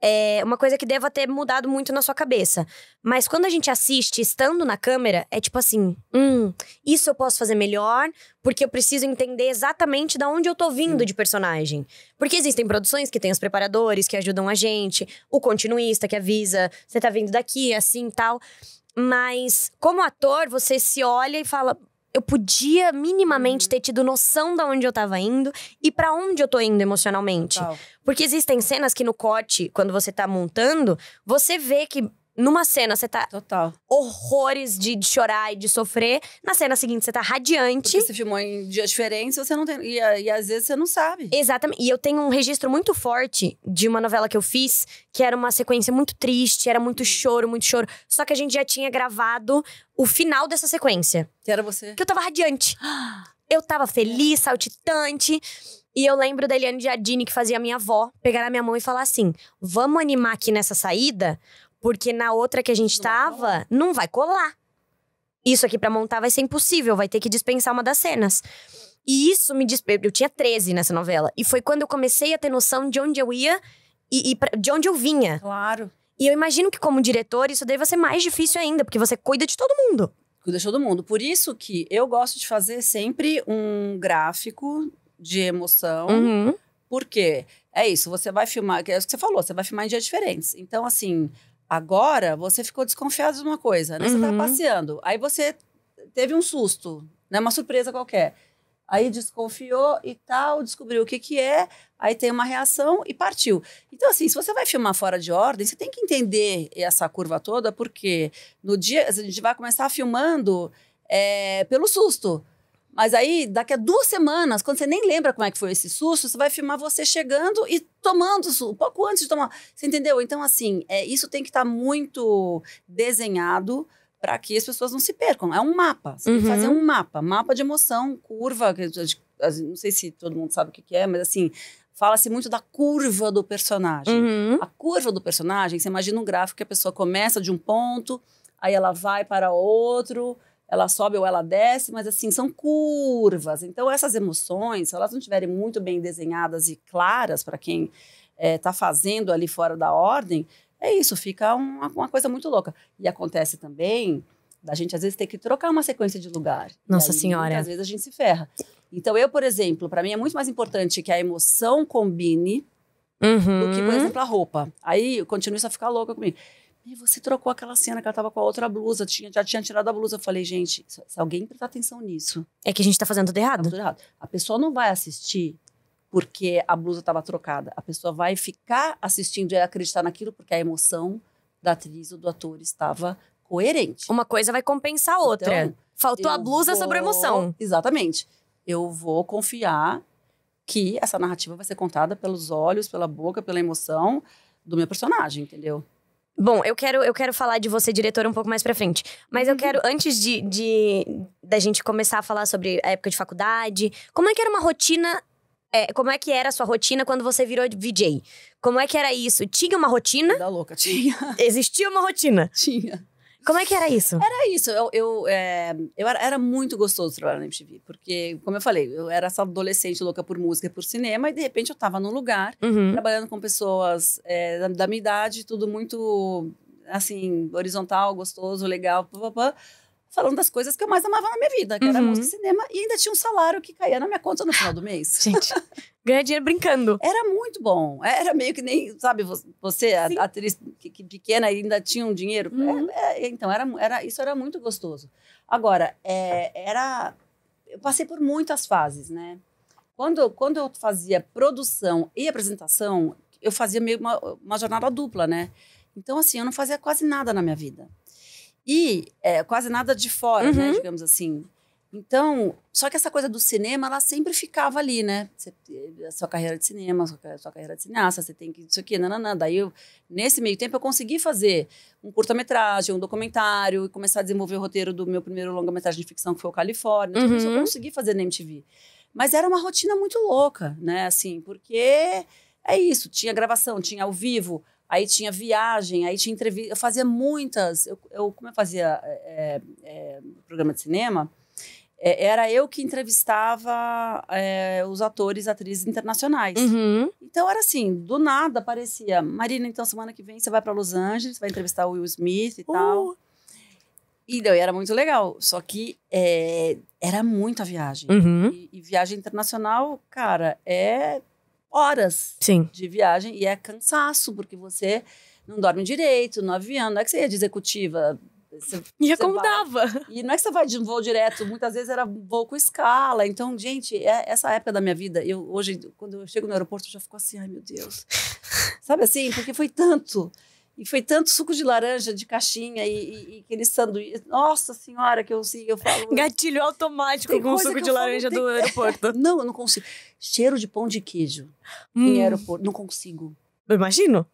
é uma coisa que deva ter mudado muito na sua cabeça. Mas quando a gente assiste estando na câmera, é tipo assim: hum, isso eu posso fazer melhor, porque eu preciso entender exatamente da onde eu tô vindo hum. de personagem. Porque existem produções que têm os preparadores que ajudam a gente, o continuista que avisa, você tá vindo daqui, assim tal. Mas como ator, você se olha e fala: eu podia minimamente uhum. ter tido noção de onde eu tava indo e para onde eu tô indo emocionalmente. Wow. Porque existem cenas que no cote, quando você tá montando, você vê que numa cena você tá Total. horrores de, de, chorar e de sofrer. Na cena seguinte você tá radiante. Porque você filmou em dias diferentes, você não tem e, e às vezes você não sabe. Exatamente. E eu tenho um registro muito forte de uma novela que eu fiz, que era uma sequência muito triste, era muito uhum. choro, muito choro. Só que a gente já tinha gravado o final dessa sequência. Que era você? Que eu tava radiante. Eu tava feliz, saltitante. E eu lembro da Eliane Giardini, que fazia a minha avó, pegar a minha mão e falar assim: vamos animar aqui nessa saída, porque na outra que a gente tava, não vai colar. Isso aqui para montar vai ser impossível, vai ter que dispensar uma das cenas. E isso me despe... Eu tinha 13 nessa novela. E foi quando eu comecei a ter noção de onde eu ia e, e pra... de onde eu vinha. Claro. E eu imagino que, como diretor, isso deve ser mais difícil ainda, porque você cuida de todo mundo. Cuida de todo mundo. Por isso que eu gosto de fazer sempre um gráfico de emoção. Uhum. Porque é isso, você vai filmar. É o que você falou, você vai filmar em dias diferentes. Então, assim, Agora, você ficou desconfiado de uma coisa, né? Você tá uhum. tá passeando. Aí você teve um susto, né? Uma surpresa qualquer. Aí desconfiou e tal, descobriu o que que é, aí tem uma reação e partiu. Então, assim, se você vai filmar fora de ordem, você tem que entender essa curva toda, porque no dia, a gente vai começar filmando é, pelo susto. Mas aí, daqui a duas semanas, quando você nem lembra como é que foi esse susto, você vai filmar você chegando e tomando um pouco antes de tomar. Você entendeu? Então, assim, é, isso tem que estar tá muito desenhado para que as pessoas não se percam. É um mapa. Você uhum. tem que fazer uhum. um mapa. Mapa de emoção, curva. Não sei se todo mundo sabe o que, é, mas assim, fala-se muito da curva do personagem. Uhum. A curva do personagem, você imagina um gráfico que a pessoa começa de um ponto, aí ela vai para outro, ela sobe ou ela desce, mas assim, são curvas. Então, essas emoções, se elas não estiverem muito bem desenhadas e claras para quem está é, tá fazendo ali fora da ordem, é isso, fica uma, uma coisa muito louca. E acontece também da gente às vezes ter que trocar uma sequência de lugar. Nossa aí, senhora. às vezes a gente se ferra. Então eu, por exemplo, para mim é muito mais importante que a emoção combine uhum. do que, por exemplo, a roupa. Aí isso a ficar louca comigo. E você trocou aquela cena que ela tava com a outra blusa, tinha, já tinha tirado a blusa. Eu falei, gente, se alguém prestar atenção nisso. É que a gente tá fazendo tudo errado. Tá tudo errado. A pessoa não vai assistir porque a blusa estava trocada. A pessoa vai ficar assistindo e acreditar naquilo porque a emoção da atriz ou do ator estava coerente. Uma coisa vai compensar a outra. Então, Faltou a blusa vou... sobre a emoção. Exatamente. Eu vou confiar que essa narrativa vai ser contada pelos olhos, pela boca, pela emoção do meu personagem, entendeu? Bom, eu quero, eu quero falar de você, diretora, um pouco mais pra frente. Mas eu uhum. quero, antes de, de da gente começar a falar sobre a época de faculdade, como é que era uma rotina. é, como é que era a sua rotina quando você virou VJ? Como é que era isso? Tinha uma rotina? Da louca, tinha. Existia uma rotina. Tinha. Como é que era isso? Era isso. Eu, eu, é, eu era, era, muito gostoso trabalhar na MTV, porque, como eu falei, eu era essa adolescente louca por música e por cinema, e de repente eu estava num lugar, uhum. trabalhando com pessoas é, da, da, minha idade, tudo muito, assim, horizontal, gostoso, legal, pá, pá, pá falando das coisas que eu mais amava na minha vida, que uhum. era música e cinema, e ainda tinha um salário que caía na minha conta no final do mês. Gente, ganhar dinheiro brincando. Era muito bom. Era meio que nem, sabe, você, a, a atriz que, que, pequena, ainda tinha um dinheiro. É, uhum. É, é, então, era, era, isso era muito gostoso. Agora, é, era. Eu passei por muitas fases, né? Quando, quando eu fazia produção e apresentação, eu fazia meio uma, uma jornada dupla, né? Então, assim, eu não fazia quase nada na minha vida e é, quase nada de fora, né, uhum. né, digamos assim. Então, só que essa coisa do cinema, ela sempre ficava ali, né? Você, eh, a sua carreira de cinema, a sua, carreira de cineasta, você tem que isso aqui, nananã. Daí, eu, nesse meio tempo, eu consegui fazer um curta-metragem, um documentário, e começar a desenvolver o roteiro do meu primeiro longa-metragem de ficção, que foi o Califórnia. Uhum. Então, eu consegui fazer na MTV. Mas era uma rotina muito louca, né? Assim, porque é isso, tinha gravação, tinha ao vivo, aí tinha viagem, aí tinha entrevista. Eu fazia muitas. Eu, eu como eu fazia é, é, programa de cinema, é, era eu que entrevistava os atores, atrizes internacionais. Uhum. Então era assim, do nada aparecia, Marina, então semana que vem você vai para Los Angeles, vai entrevistar o Will Smith e uh. tal. E era muito legal. Só que é, era muita viagem. Uhum. E, e, viagem internacional, cara, é horas Sim. de viagem e é cansaço, porque você não dorme direito no avião, não é que você ia de executiva. Você, e acomodava. Vai, e não é que você vai de um voo direto, muitas vezes era voo com escala. Então, gente, é, essa época da minha vida, eu hoje, quando eu chego no aeroporto, eu já fico assim, ai meu Deus. Sabe assim? Porque foi tanto. E foi tanto suco de laranja, de caixinha e, e, e aquele sanduíche. Nossa senhora, que eu, eu falo. Gatilho automático com suco de laranja falo, do aeroporto. não, eu não consigo. Cheiro de pão de queijo hum. em aeroporto. Não consigo. Eu imagino.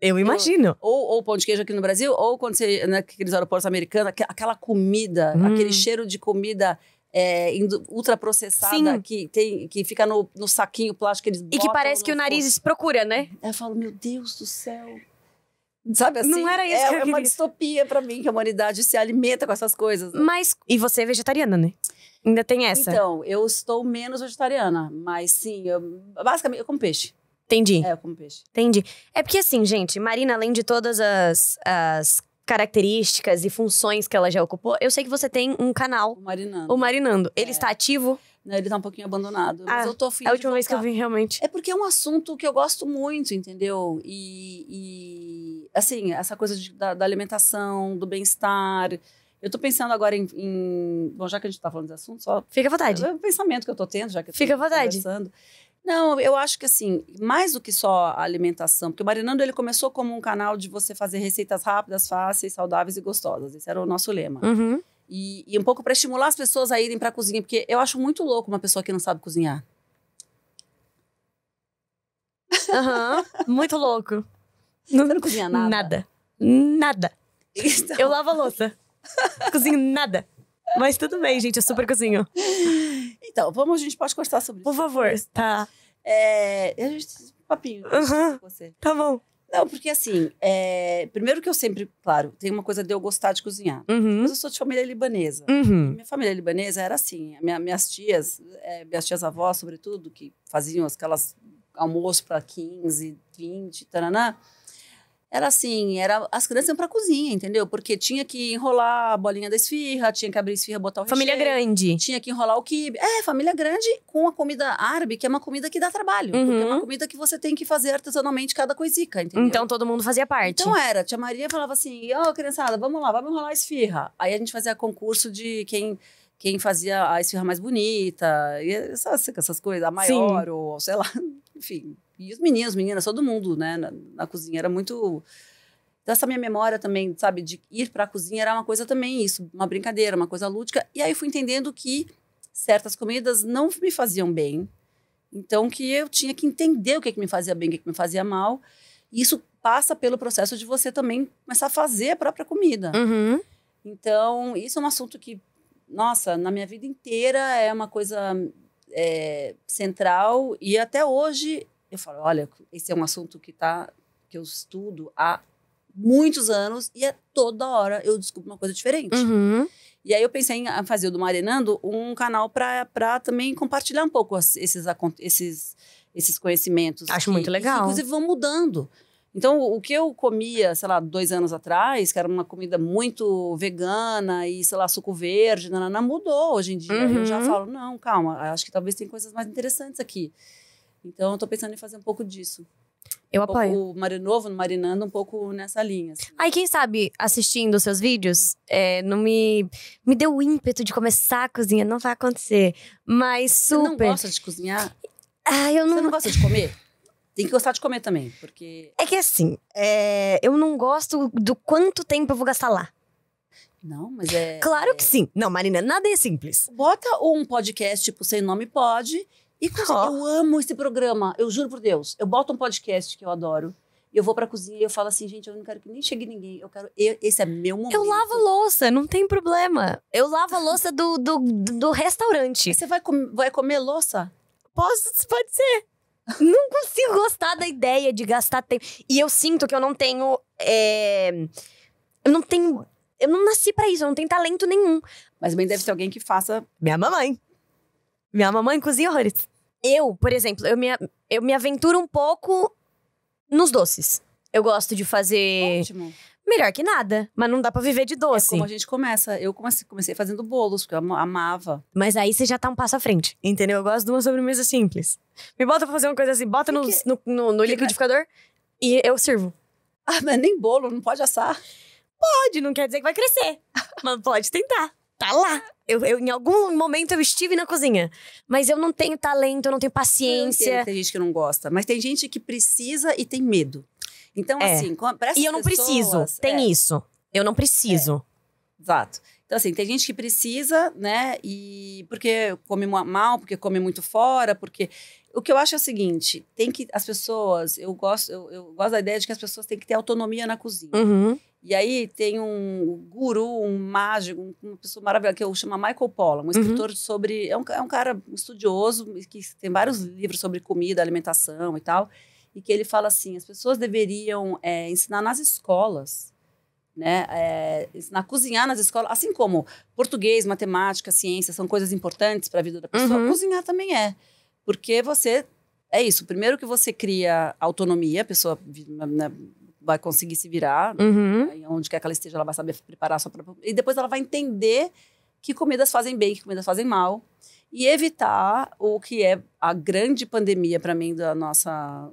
Eu imagino. ou, ou pão de queijo aqui no Brasil, ou quando você. Naqueles né, aeroportos americanos, aquela comida, hum. aquele cheiro de comida é, ultraprocessada Sim. que tem que fica no, no saquinho plástico que eles E que parece que o nariz procura, né? eu falo, meu Deus do céu. Sabe assim? Não era isso. É, que eu é uma distopia para mim que a humanidade se alimenta com essas coisas. Né? Mas. E você é vegetariana, né? Ainda tem essa. Então, eu estou menos vegetariana, mas sim, eu, basicamente eu como peixe. Entendi. É, eu como peixe. Entendi. É porque assim, gente, Marina, além de todas as, as características e funções que ela já ocupou, eu sei que você tem um canal. O Marinando. O Marinando. Ele é. está ativo? né, ele tá um pouquinho abandonado. Ah, mas eu tô afim é A última vez que eu vim realmente. É porque é um assunto que eu gosto muito, entendeu? E, e assim, essa coisa de, da, da, alimentação, do bem-estar. Eu tô pensando agora em, em, Bom, já que a gente tá falando desse assunto, só. Fica à vontade. É o pensamento que eu tô tendo, já que eu tô Fica à vontade. Conversando. Não, eu acho que assim, mais do que só a alimentação, porque o Marinando ele começou como um canal de você fazer receitas rápidas, fáceis, saudáveis e gostosas. Esse era o nosso lema. Uhum. E, e um pouco para estimular as pessoas a irem para a cozinha, porque eu acho muito louco uma pessoa que não sabe cozinhar. Aham, uhum, muito louco. Não, não cozinha nada? Nada. Nada. Então... Eu lavo a louça. cozinho nada. Mas tudo bem, gente, eu super cozinho. Então, vamos, a gente pode conversar sobre Por isso. Por favor, tá. É, a gente, papinho, uhum. você. Tá bom. Não, porque assim, é... primeiro que eu sempre, claro, tem uma coisa de eu gostar de cozinhar. Uhum. Mas eu sou de família libanesa. Uhum. Minha família libanesa era assim. Minha, minhas tias, é, minhas tias avós, sobretudo, que faziam aquelas almoço para 15, 20, taraná era assim, era as crianças iam pra cozinha, entendeu? Porque tinha que enrolar a bolinha da esfirra, tinha que abrir a esfirra, botar o Família recheio, grande. Tinha que enrolar o quibe. É, família grande com a comida árabe, que é uma comida que dá trabalho. Uhum. Porque é uma uhum. comida que você tem que fazer artesanalmente cada coisica, entendeu? Então todo mundo fazia parte. Então era, tia Maria falava assim, ó, oh, criançada, vamos lá, vamos enrolar a esfirra. Aí a gente fazia concurso de quem quem fazia a esfirra mais bonita, essas, essas coisas, a maior, Sim. ou sei lá, enfim, e os meninos, meninas, todo mundo, né, na, na cozinha. Era muito. Dessa minha memória também, sabe, de ir para a cozinha era uma coisa também, isso, uma brincadeira, uma coisa lúdica. E aí fui entendendo que certas comidas não me faziam bem. Então, que eu tinha que entender o que, é que me fazia bem, o que, é que me fazia mal. E isso passa pelo processo de você também começar a fazer a própria comida. Uhum. Então, isso é um assunto que, nossa, na minha vida inteira é uma coisa é, central e até hoje eu falo, olha, esse é um assunto que tá que eu estudo há muitos anos e é toda hora eu descubro uma coisa diferente. Uhum. E aí eu pensei em ah, fazer do Marenando um canal para também compartilhar um pouco esses, esses, esses conhecimentos. Acho que, muito legal. Que, inclusive vão mudando. Então, o que eu comia, sei lá, dois anos atrás, que era uma comida muito vegana e, sei lá, suco verde, nanana, mudou hoje em dia. Uhum. Eu já uhum. falo, não, calma, acho que talvez tem coisas mais interessantes aqui. Então, eu tô pensando em fazer um pouco disso. Eu um apoio. Pouco marinovo, marinando um pouco nessa linha. Assim. Aí, quem sabe, assistindo os seus vídeos, é, não me, me deu o ímpeto de começar a cozinha. Não vai acontecer. Mas super. Você não gosta de cozinhar? Ah, eu não. Você não gosta de comer? Tem que gostar de comer também, porque. É que assim, é... eu não gosto do quanto tempo eu vou gastar lá. Não, mas é. Claro é que sim. Não, Marina, nada é simples. Bota um podcast tipo Sem Nome Pode e cozinha, oh. eu amo esse programa, eu juro por Deus. Eu boto um podcast que eu adoro. Eu vou pra cozinha e eu falo assim, gente, eu não quero que nem chegue ninguém. Eu quero. Eu, esse é meu momento. Eu lavo louça, não tem problema. Eu lavo a louça do, do, do restaurante. Você vai, com, vai comer louça? Posso, pode ser. não consigo gostar da ideia de gastar tempo. E eu sinto que eu não tenho. É... Eu não tenho. Eu não nasci para isso, eu não tenho talento nenhum. Mas bem deve ser alguém que faça. Minha mamãe. Minha mamãe cozinha horrores. Eu, por exemplo, eu me, eu me aventuro um pouco nos doces. Eu gosto de fazer. Ótimo. Melhor que nada, mas não dá para viver de é doce. É como a gente começa. Eu comecei, comecei fazendo bolos, porque eu amava. Mas aí você já tá um passo à frente, entendeu? Eu gosto de uma sobremesa simples. Me bota pra fazer uma coisa assim, bota no, que... no, no, no é? liquidificador que... e eu sirvo. Ah, mas nem bolo, não pode assar. Pode, não quer dizer que vai crescer. mas pode tentar tá lá. Eu, eu, em algum momento eu estive na cozinha. Mas eu não tenho talento, eu não tenho paciência. tem gente que não gosta, mas tem gente que precisa e tem medo. Então, é. assim, E eu não pessoas, preciso, tem é. isso. Eu não preciso. É. Exato. Então, assim, tem gente que precisa, né? E porque come mal, porque come muito fora, porque. O que eu acho é o seguinte: tem que. As pessoas. Eu gosto, eu, eu gosto da ideia de que as pessoas têm que ter autonomia na cozinha. Uhum. E aí tem um guru, um mágico, uma pessoa maravilhosa que eu chamo Michael Pollan, um uhum. escritor uhum. sobre. É um, é um cara estudioso que tem vários livros sobre comida, alimentação e tal. E que ele fala assim: as pessoas deveriam é, ensinar nas escolas, né? É, ensinar a cozinhar nas escolas, assim como português, matemática, ciência são coisas importantes para a vida da pessoa, uhum. cozinhar também é. Porque você. É isso. Primeiro que você cria autonomia, a pessoa. Né, vai conseguir se virar, né? uhum. Aí, onde quer que ela esteja, ela vai saber preparar sua própria. E depois ela vai entender que comidas fazem bem, que comidas fazem mal. E evitar o que é a grande pandemia, para mim, da nossa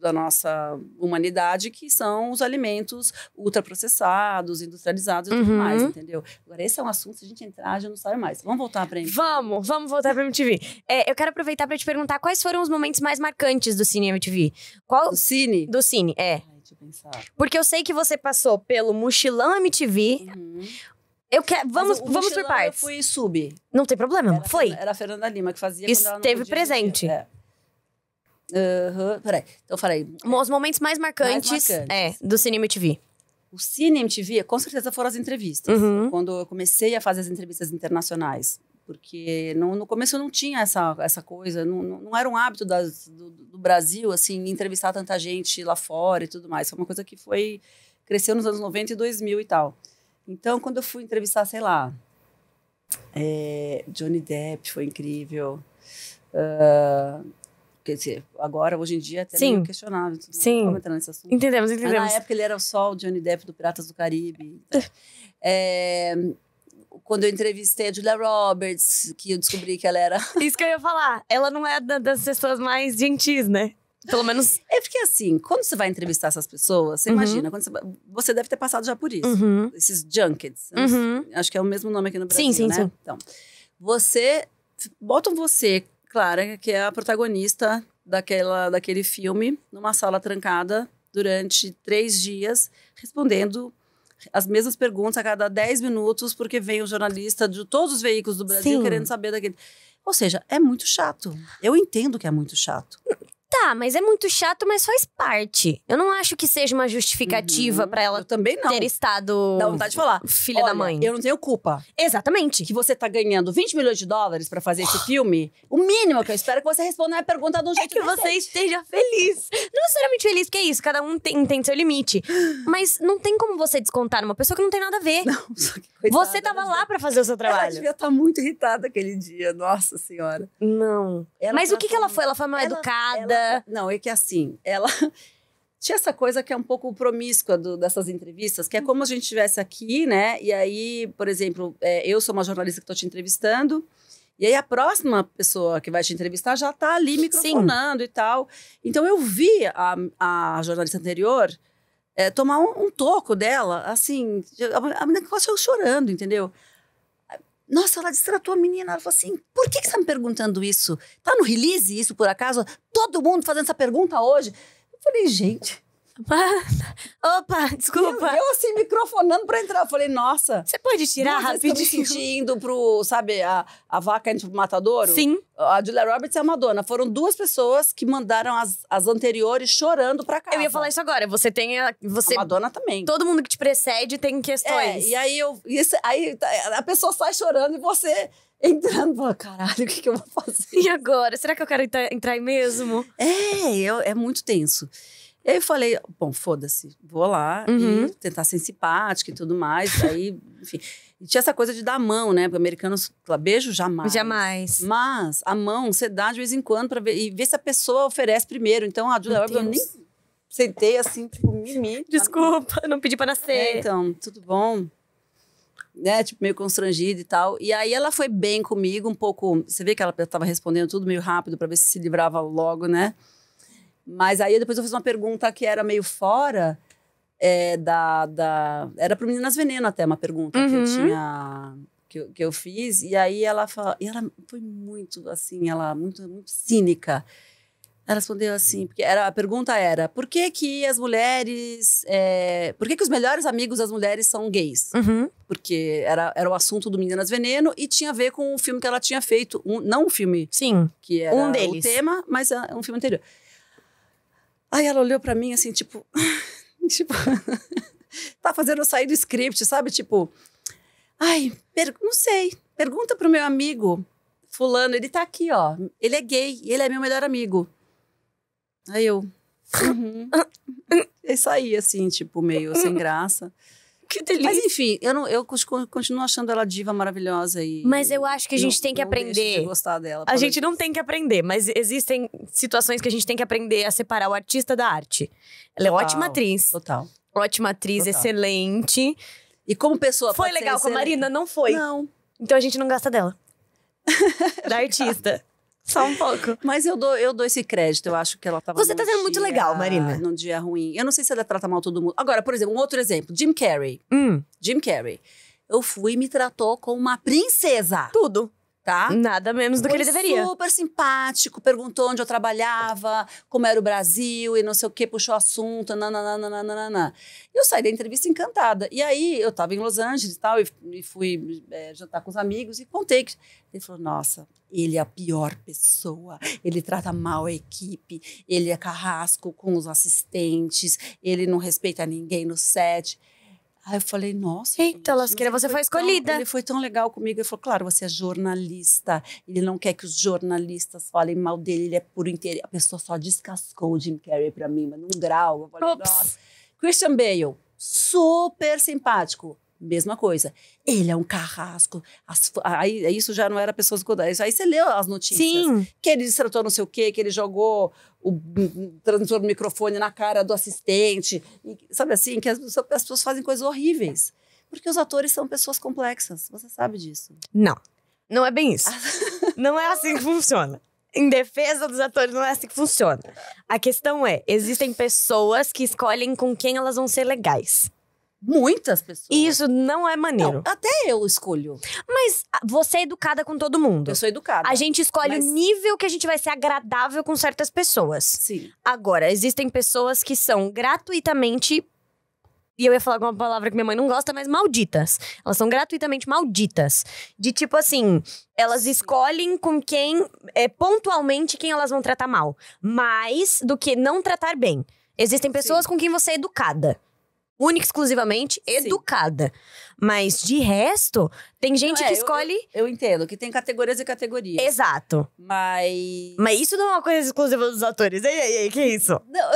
da nossa humanidade, que são os alimentos ultraprocessados, industrializados e tudo uhum. mais, entendeu? Agora, esse é um assunto, se a gente entrar, já não sabe mais. Vamos voltar pra MTV. Vamos, vamos voltar pra MTV. É, eu quero aproveitar para te perguntar quais foram os momentos mais marcantes do Cine MTV. Qual... Do Cine? Do Cine, é. Ai pensar. Porque eu sei que você passou pelo Mochilão MTV. Uhum. Eu quero. Vamos, vamos por partes. Eu fui sub. Não tem problema. Era foi. Era a Fernanda Lima que fazia. esteve presente. É. Uhum. Peraí, então falei. Os momentos mais marcantes, mais marcantes. É, do Cinema TV. O Cine MTV, com certeza, foram as entrevistas. Uhum. Quando eu comecei a fazer as entrevistas internacionais porque no, no começo não tinha essa, essa coisa, não, não era um hábito das, do, do, Brasil, assim, entrevistar tanta gente lá fora e tudo mais. Foi uma coisa que foi cresceu nos anos 90 e 2000 e tal. Então, quando eu fui entrevistar, sei lá, é, Johnny Depp foi incrível. Uh, quer dizer, agora, hoje em dia, até Sim. meio questionável. Sim. Vamos assunto. Entendemos, entendemos. Mas na época ele era só o Johnny Depp do Piratas do Caribe. é... Quando eu entrevistei a Julia Roberts, que eu descobri que ela era. Isso que eu ia falar. Ela não é das pessoas mais gentis, né? Pelo menos. É porque assim, quando você vai entrevistar essas pessoas, você uhum. imagina, quando você, você deve ter passado já por isso. Uhum. Esses junkets. Uhum. Acho que é o mesmo nome aqui no Brasil. Sim, sim, né? sim. Então, você. Botam você, Clara, que é a protagonista daquela, daquele filme, numa sala trancada durante três dias, respondendo as mesmas perguntas a cada 10 minutos, porque vem o um jornalista de todos os veículos do Brasil Sim. querendo saber daquele. Ou seja, é muito chato. Eu entendo que é muito chato. Tá, mas é muito chato, mas faz parte. Eu não acho que seja uma justificativa uhum. para ela também não. ter estado. Dá vontade de falar. Filha Olha, da mãe. Eu não tenho culpa. Exatamente. Que você tá ganhando 20 milhões de dólares para fazer esse filme. O mínimo que eu espero é que você responda a pergunta de um é jeito é que você esteja feliz. Não necessariamente feliz, porque é isso, cada um tem, tem seu limite. Mas não tem como você descontar uma pessoa que não tem nada a ver. Não, só que coitada, Você tava né? lá para fazer o seu trabalho. Ela devia estar tá muito irritada aquele dia, nossa senhora. Não. Ela mas tá o que, que ela foi? Ela foi mal ela, educada. Ela é. não, é que assim, ela tinha essa coisa que é um pouco promíscua do, dessas entrevistas, que é como a gente estivesse aqui, né? E aí, por exemplo, é, eu sou uma jornalista que estou te entrevistando, e aí a próxima pessoa que vai te entrevistar já está ali microfonando Sim. e tal. Então eu vi a, a jornalista anterior é, tomar um, um, toco dela, assim, a menina quase chorando, entendeu? Nossa, ela destratou a menina. Ela falou assim: por que, que você está me perguntando isso? Tá no release isso, por acaso? Todo mundo fazendo essa pergunta hoje. Eu falei, gente, Opa, desculpa. Eu, eu, assim, microfonando pra entrar. Eu falei, nossa. Você pode tirar duas rapidinho? Vezes que eu me senti indo pro, sabe, a, a vaca indo pro matadouro? Sim. A Julia Roberts e é a Madonna. Foram duas pessoas que mandaram as, as anteriores chorando pra cá Eu ia falar isso agora. Você tem a. Você, a Madonna também. Todo mundo que te precede tem questões. É, e aí eu. Isso, aí tá, a pessoa sai chorando e você entrando, pô, caralho, o que, que, eu vou fazer? E agora? Será que eu quero entrar, aí mesmo? É, eu, é muito tenso. E aí eu falei, bom, foda-se, vou lá uhum. e tentar ser simpática e tudo mais. aí, enfim. E tinha essa coisa de dar a mão, né? Porque americanos, beijo jamais. Jamais. Mas a mão você dá de vez em quando para ver e ver se a pessoa oferece primeiro. Então a Julia eu nem sentei assim, tipo, mimi. Desculpa, não pedi para nascer. É, então, tudo bom? Né, tipo, meio constrangida e tal. E aí ela foi bem comigo, um pouco. Você vê que ela estava respondendo tudo meio rápido para ver se se livrava logo, né? Mas aí depois eu fiz uma pergunta que era meio fora é, da, da. Era pro Meninas Veneno até uma pergunta uhum. que eu uhum. tinha. Que eu, que eu fiz, e aí ela falou e ela foi muito assim, ela muito, muito cínica. Ela respondeu assim, porque era, a pergunta era: por que que as mulheres, é, por que que os melhores amigos das mulheres são gays? Uhum. Porque era, era o assunto do Meninas Veneno e tinha a ver com o filme que ela tinha feito, um, não um filme, sim, que era um deles. o tema, mas é um filme anterior. Aí ela olhou para mim assim, tipo. tipo. tá fazendo sair do script, sabe? Tipo. Ai, não sei. Pergunta pro meu amigo, Fulano, ele tá aqui, ó. Ele é gay, ele é meu melhor amigo. Aí eu. Uhum. e é saí assim, tipo, meio sem graça que delícia. Mas enfim, eu, não, eu continuo achando ela diva maravilhosa. E mas eu acho que a gente não, tem que aprender. De gostar dela. A gente não tem que aprender, mas existem situações que a gente tem que aprender a separar o artista da arte. Ela é ótima atriz. Total. Ótima atriz, total. excelente. E como pessoa. Foi legal com a Marina? Não foi. Não. Então a gente não gasta dela. da artista. Só um pouco. Mas eu dou, eu dou esse crédito. Eu acho que ela tava. Você tá sendo muito legal, Marina. Num dia ruim. Eu não sei se ela trata mal todo mundo. Agora, por exemplo, um outro exemplo: Jim Carrey. Hum. Jim Carrey. Eu fui e me tratou como uma princesa. Tudo tá? Nada menos do que ele deveria. Super simpático, perguntou onde eu trabalhava, como era o Brasil e não sei o que, puxou assunto, nananana. Eu saí da entrevista encantada. E aí eu estava em Los Angeles e tal, e, fui é, jantar com os amigos e contei. que Ele falou: Nossa, ele é a pior pessoa, ele trata mal a equipe, ele é carrasco com os assistentes, ele não respeita ninguém no set. Aí eu falei, nossa. Eita, lasqueira, você foi escolhida. Tão, ele foi tão legal comigo. Ele falou, claro, você é jornalista. Ele não quer que os jornalistas falem mal dele, ele é puro inteiro. A pessoa só descascou o Jim Carrey pra mim, mas num grau. Eu falei, Ops. nossa. Christian Bale, super simpático. Mesma coisa. Ele é um carrasco. As, aí, isso já não era pessoas. Isso aí você leu as notícias. Sim. Que ele destratou não sei o quê, que ele jogou o transforma microfone na cara do assistente. E, sabe assim, que as, as, pessoas fazem coisas horríveis. Porque os atores são pessoas complexas, você sabe disso. Não, não é bem isso. não é assim que funciona. Em defesa dos atores, não é assim que funciona. A questão é: existem pessoas que escolhem com quem elas vão ser legais muitas pessoas. E isso não é maneiro. Não, até eu escolho. Mas ah, você é educada com todo mundo. Eu sou educada. A gente escolhe mas... o nível que a gente vai ser agradável com certas pessoas. Sim. Agora, existem pessoas que são gratuitamente e eu ia falar uma palavra que minha mãe não gosta, mas malditas. Elas são gratuitamente malditas. De tipo assim, elas escolhem com quem, é, pontualmente, quem elas vão tratar mal. Mais do que não tratar bem. Existem pessoas Sim. com quem você é educada única exclusivamente educada. Mas de resto, tem gente é, que escolhe. Eu, eu, eu, entendo que tem categorias e categorias. Exato. Mas. Mas isso não é uma coisa exclusiva dos atores. Ei, ei, ei, que isso? Não,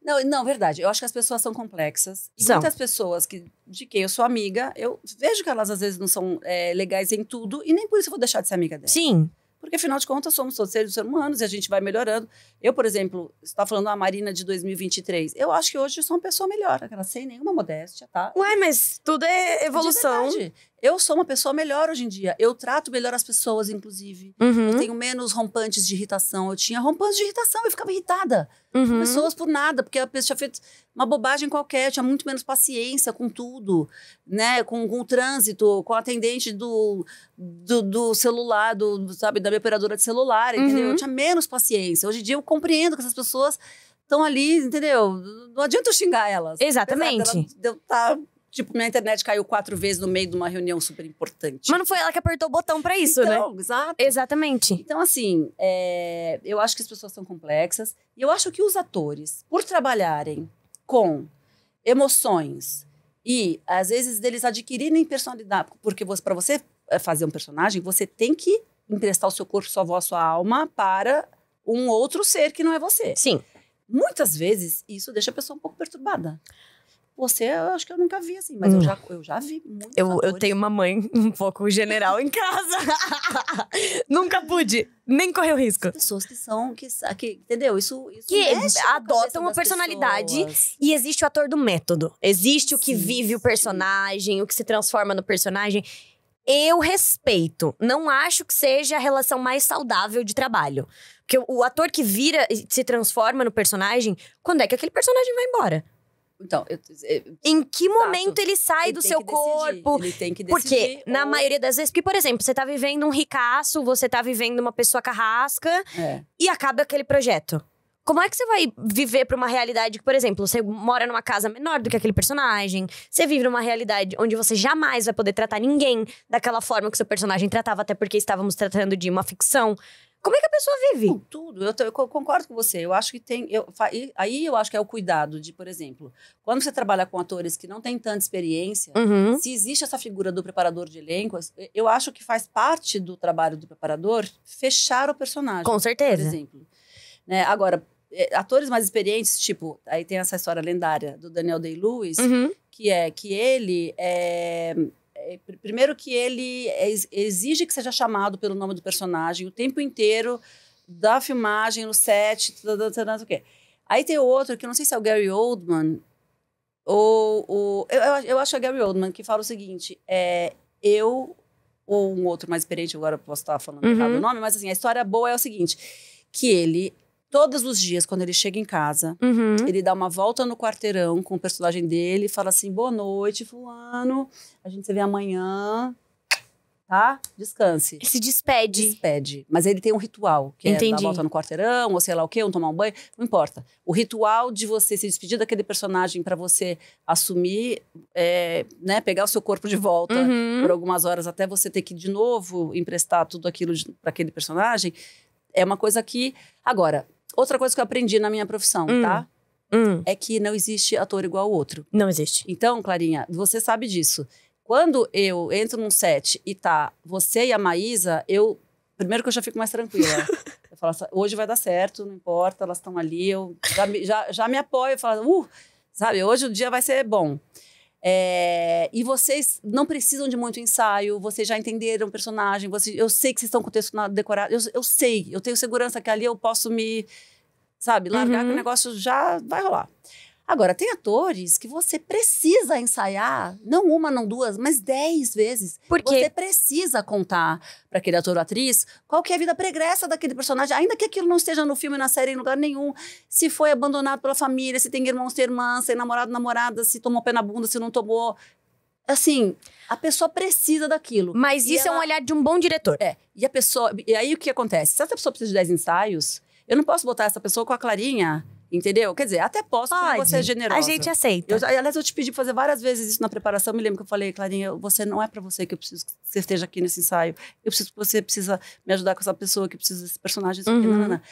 não, não, verdade. Eu acho que as pessoas são complexas. E são. muitas pessoas que, de quem eu sou amiga, eu vejo que elas às vezes não são é, legais em tudo e nem por isso eu vou deixar de ser amiga delas. Sim porque afinal de contas somos todos seres humanos e a gente vai melhorando. Eu, por exemplo, está falando a Marina de 2023. Eu acho que hoje eu sou uma pessoa melhor, aquela sem nenhuma modéstia, tá? Ué, mas tudo é evolução. Eu sou uma pessoa melhor hoje em dia. Eu trato melhor as pessoas, inclusive. Uhum. Eu tenho menos rompantes de irritação. Eu tinha rompantes de irritação, eu ficava irritada. Uhum. Pessoas por nada, porque a pessoa tinha feito uma bobagem qualquer, tinha muito menos paciência com tudo, né? Com, com o trânsito, com o atendente do, do, do celular, do, sabe, da minha operadora de celular, uhum. entendeu? Eu uhum. tinha menos paciência. Hoje em dia eu compreendo que essas pessoas estão ali, entendeu? Não adianta eu xingar elas. Exatamente. eu tá Tipo, minha internet caiu quatro vezes no meio de uma reunião super importante. Mas não foi ela que apertou o botão para isso, né? então, né? Exato. Exatamente. Então, assim, é, eu acho que as pessoas são complexas. E eu acho que os atores, por trabalharem com emoções e, às vezes, deles adquirirem personalidade, porque para você é, fazer um personagem, você tem que emprestar o seu corpo, sua voz, sua alma para um outro ser que não é você. Sim. Muitas vezes, isso deixa a pessoa um pouco perturbada. Você, eu acho que eu nunca vi, assim, mas hum. eu, já, eu já vi muito. eu, eu tenho uma mãe um pouco general em casa. nunca pude, nem correr o risco. As pessoas que são, que, que entendeu? Isso, isso Que adotam a personalidade pessoas. e existe o ator do método. Existe o que sim, vive o personagem, o que se transforma no personagem. Eu respeito. Não acho que seja a relação mais saudável de trabalho. Porque o ator que vira e se transforma no personagem, quando é que aquele personagem vai embora? Então, eu, eu, é, em que exato. momento ele sai ele do seu corpo? Ele tem que decidir. Porque, ou... na maioria das vezes, porque, por exemplo, você tá vivendo um ricaço, você tá vivendo uma pessoa carrasca é. e acaba aquele projeto. Como é que você vai viver para uma realidade que, por exemplo, você mora numa casa menor do que aquele personagem, você vive numa realidade onde você jamais vai poder tratar ninguém daquela forma que seu personagem tratava, até porque estávamos tratando de uma ficção. Como é que a pessoa vive? Com tudo. Eu, eu, concordo com você. Eu acho que tem. Eu, aí eu acho que é o cuidado de, por exemplo, quando você trabalha com atores que não têm tanta experiência, uhum. se existe essa figura do preparador de elenco, eu acho que faz parte do trabalho do preparador fechar o personagem. Com certeza. Por exemplo. Né? Agora, é, atores mais experientes, tipo, aí tem essa história lendária do Daniel Day-Lewis, uhum. que é que ele é, eh, primeiro que ele exige que seja chamado pelo nome do personagem o tempo inteiro da filmagem, no set, o quê. Aí tem outro que eu não sei se é o Gary Oldman ou o eu, eu acho que é o Gary Oldman que fala o seguinte, é eu ou um outro mais experiente agora posso estar falando uhum. errado o nome, mas assim, a história boa é o seguinte, que ele Todos os dias, quando ele chega em casa, uhum. ele dá uma volta no quarteirão com o personagem dele, fala assim: boa noite, Fulano, a gente se vê amanhã, tá? Descanse. Se despede. Despede. Mas ele tem um ritual, que Entendi. é dar volta no quarteirão, ou sei lá o quê, um tomar um banho, não importa. O ritual de você se despedir daquele personagem para você assumir, é, né, pegar o seu corpo de volta uhum. por algumas horas até você ter que de novo emprestar tudo aquilo para aquele personagem, é uma coisa que. Agora, Outra coisa que eu aprendi na minha profissão, hum. tá? Hum. É que não existe ator igual ao outro. Não existe. Então, Clarinha, você sabe disso. Quando eu entro num set e tá você e a Maísa, eu. Primeiro que eu já fico mais tranquila. eu falo, hoje vai dar certo, não importa, elas estão ali, eu já, já, já me apoio, eu falo, uh, sabe, hoje o dia vai ser bom. É, e vocês não precisam de muito ensaio, vocês já entenderam o personagem, vocês, eu sei que vocês estão com o texto decorado, eu, eu sei, eu tenho segurança que ali eu posso me, sabe, largar uhum. que o uhum. negócio já vai rolar. Agora, tem atores que você precisa ensaiar, não uma, não duas, mas dez vezes. Porque você precisa contar para aquele ator ou atriz qual que é a vida pregressa daquele personagem, ainda que aquilo não esteja no filme, na série, em lugar nenhum. Se foi abandonado pela família, se tem irmãos, tem irmãs, se é namorado, namorada, se tomou pé na bunda, se não tomou. Assim, a pessoa precisa daquilo. Mas isso é ela... é um olhar de um bom diretor. É. E a pessoa. E aí o que acontece? Se essa pessoa precisa de dez ensaios, eu não posso botar essa pessoa com a Clarinha Entendeu? Quer dizer, até posso, Pode. você é generosa. A gente aceita. Eu, aliás, eu te pedi pra fazer várias vezes isso na preparação. Me lembro que eu falei, Clarinha, você não é para você que eu preciso que você esteja aqui nesse ensaio. Eu preciso que você precisa me ajudar com essa pessoa, que precisa desse personagem. Uhum. Aqui,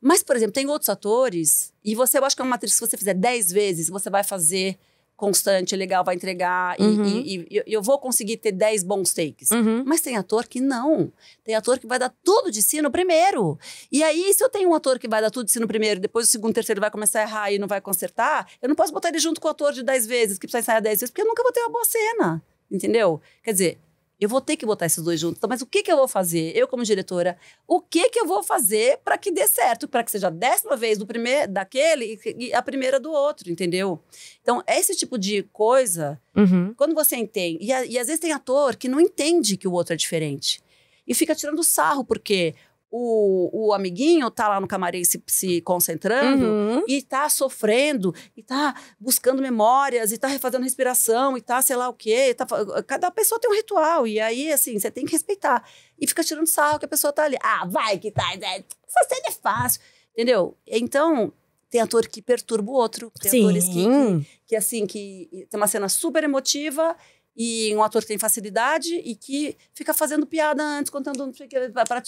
Mas, por exemplo, tem outros atores, e você, eu acho que é uma atriz, se você fizer 10 vezes, você vai fazer constante, legal, vai entregar uhum. e, e, e, eu vou conseguir ter 10 bons takes. Uhum. Mas tem ator que não. Tem ator que vai dar tudo de si no primeiro. E aí, se eu tenho um ator que vai dar tudo de si no primeiro, depois o segundo, terceiro vai começar a errar e não vai consertar, eu não posso botar ele junto com o ator de 10 vezes, que precisa ensaiar 10 vezes, porque eu nunca vou ter uma boa cena. Entendeu? Quer dizer, eu vou ter que botar esses dois juntos. Então, mas o que, que eu vou fazer? Eu, como diretora, o que, que eu vou fazer para que dê certo? Para que seja a décima vez do primeiro daquele e a primeira do outro, entendeu? Então, é esse tipo de coisa, uhum. quando você entende. E, e às vezes tem ator que não entende que o outro é diferente. E fica tirando sarro, porque o, o amiguinho tá lá no camarim se, se concentrando uhum. e tá sofrendo, e tá buscando memórias, e tá refazendo respiração, e tá sei lá o quê. Tá, cada pessoa tem um ritual, e aí, assim, você tem que respeitar. E fica tirando sarro que a pessoa tá ali. Ah, vai que tá, né? essa cena é fácil, entendeu? Então, tem ator que perturba o outro, tem Sim. atores que, que, que, assim, que tem uma cena super emotiva e um ator que tem facilidade e que fica fazendo piada antes, contando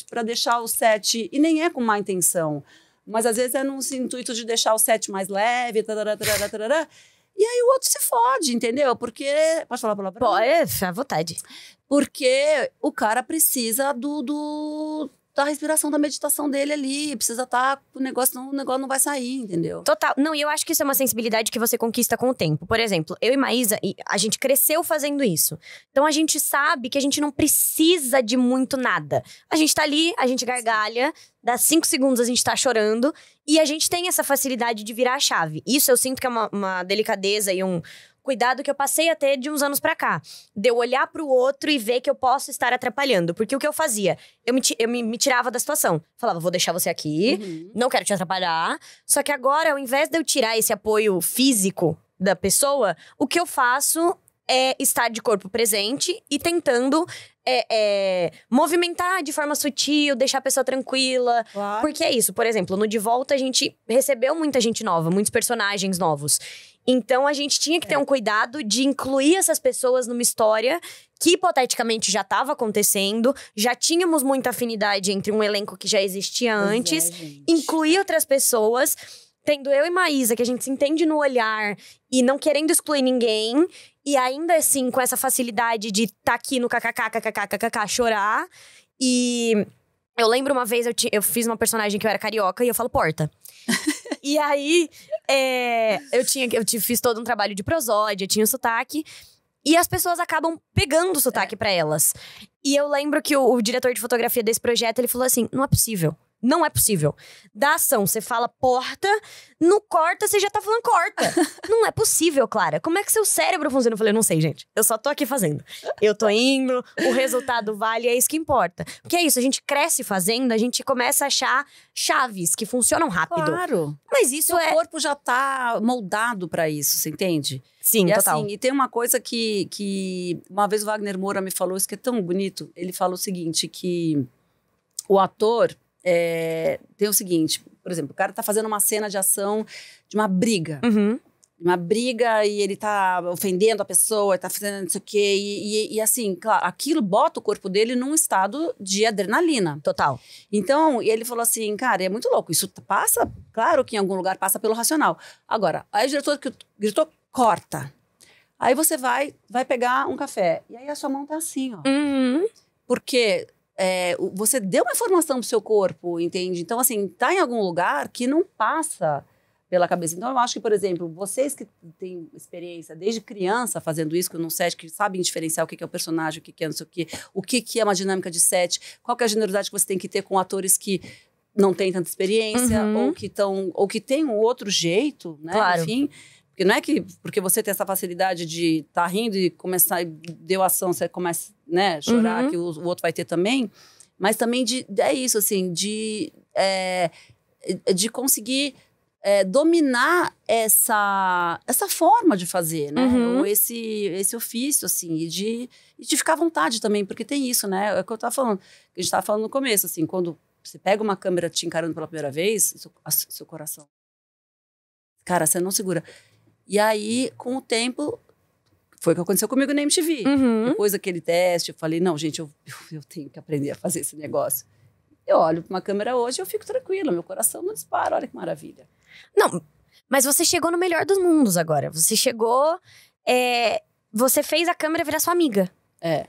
para deixar o set. E nem é com má intenção. Mas às vezes é num assim, intuito de deixar o set mais leve, tarará, tarará, tarará. E aí o outro se fode, entendeu? Porque. Posso falar a palavra? Pode, à vontade. Porque o cara precisa do, do da respiração, da meditação dele ali. Precisa estar tá, o negócio, não, o negócio não vai sair, entendeu? Total. Não, e eu acho que isso é uma sensibilidade que você conquista com o tempo. Por exemplo, eu e Maísa, a gente cresceu fazendo isso. Então a gente sabe que a gente não precisa de muito nada. A gente tá ali, a gente gargalha, dá cinco segundos a gente tá chorando e a gente tem essa facilidade de virar a chave. Isso eu sinto que é uma, uma delicadeza e um, cuidado que eu passei a ter de uns anos para cá. De eu olhar para o outro e ver que eu posso estar atrapalhando. Porque o que eu fazia? Eu me, eu me, me tirava da situação. Falava, vou deixar você aqui, uhum. não quero te atrapalhar. Só que agora, ao invés de eu tirar esse apoio físico da pessoa, o que eu faço é estar de corpo presente e tentando é, é, movimentar de forma sutil, deixar a pessoa tranquila. Claro. Porque é isso, por exemplo, no De Volta a gente recebeu muita gente nova, muitos personagens novos. Então a gente tinha que ter é. um cuidado de incluir essas pessoas numa história que hipoteticamente já estava acontecendo, já tínhamos muita afinidade entre um elenco que já existia é, antes, é, incluir outras pessoas, tendo eu e Maísa, que a gente se entende no olhar e não querendo excluir ninguém, e ainda assim com essa facilidade de estar tá aqui no kkkkkkkkk chorar. E eu lembro uma vez eu, eu fiz uma personagem que eu era carioca e eu falo porta. E aí, é, eu tinha eu fiz todo um trabalho de prosódia, tinha o sotaque. E as pessoas acabam pegando o sotaque é. para elas. E eu lembro que o, o diretor de fotografia desse projeto, ele falou assim, não é possível. Não é possível. Da ação, você fala porta, no corta, você já tá falando corta. não é possível, Clara. Como é que seu cérebro funciona? Eu falei, não sei, gente. Eu só tô aqui fazendo. Eu tô indo, o resultado vale, é isso que importa. Porque é isso, a gente cresce fazendo, a gente começa a achar chaves que funcionam rápido. Claro. Mas isso é. O corpo já tá moldado para isso, você entende? Sim, e total. Assim, e tem uma coisa que, que. Uma vez o Wagner Moura me falou, isso que é tão bonito. Ele falou o seguinte: que o ator é, tem o seguinte, por exemplo, o cara tá fazendo uma cena de ação de uma briga. Uhum. Uma briga e ele tá ofendendo a pessoa, tá fazendo isso aqui. E, e, e, assim, claro, aquilo bota o corpo dele num estado de adrenalina. Total. Então, ele falou assim, cara, é muito louco. Isso passa, claro que em algum lugar passa pelo racional. Agora, aí o diretor que gritou, corta. Aí você vai, vai pegar um café. E aí a sua mão tá assim, ó. Uhum. Porque é, você deu uma informação para o seu corpo, entende? Então, assim, tá em algum lugar que não passa pela cabeça. Então, eu acho que, por exemplo, vocês que têm experiência desde criança fazendo isso, que não set, que sabem diferenciar o que é o personagem, o que é não sei o quê, o que é uma dinâmica de set, qual é a generosidade que você tem que ter com atores que não têm tanta experiência uhum. ou que estão ou que têm um outro jeito, né? Claro. Enfim, porque não é que porque você tem essa facilidade de estar tá rindo e começar, deu ação, você começa, né, chorar, uhum. que o, o, outro vai ter também. Mas também de, é isso, assim, de, é, de conseguir é, dominar essa, essa forma de fazer, né? Uhum. Ou esse, esse ofício, assim, e de, e de ficar à vontade também, porque tem isso, né? É o que eu estava falando, a gente estava falando no começo, assim, quando você pega uma câmera te encarando pela primeira vez, seu, seu coração. Cara, você não segura. E aí, com o tempo, foi o que aconteceu comigo na MTV. Uhum. Depois daquele teste, eu falei, não, gente, eu, eu tenho que aprender a fazer esse negócio. Eu olho para uma câmera hoje e eu fico tranquila, meu coração não dispara, olha que maravilha. Não, mas você chegou no melhor dos mundos agora. Você chegou. É, você fez a câmera virar sua amiga. É.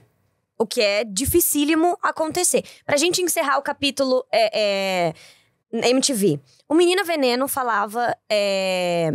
O que é dificílimo acontecer. Pra gente encerrar o capítulo é, é, MTV. O Menina Veneno falava é,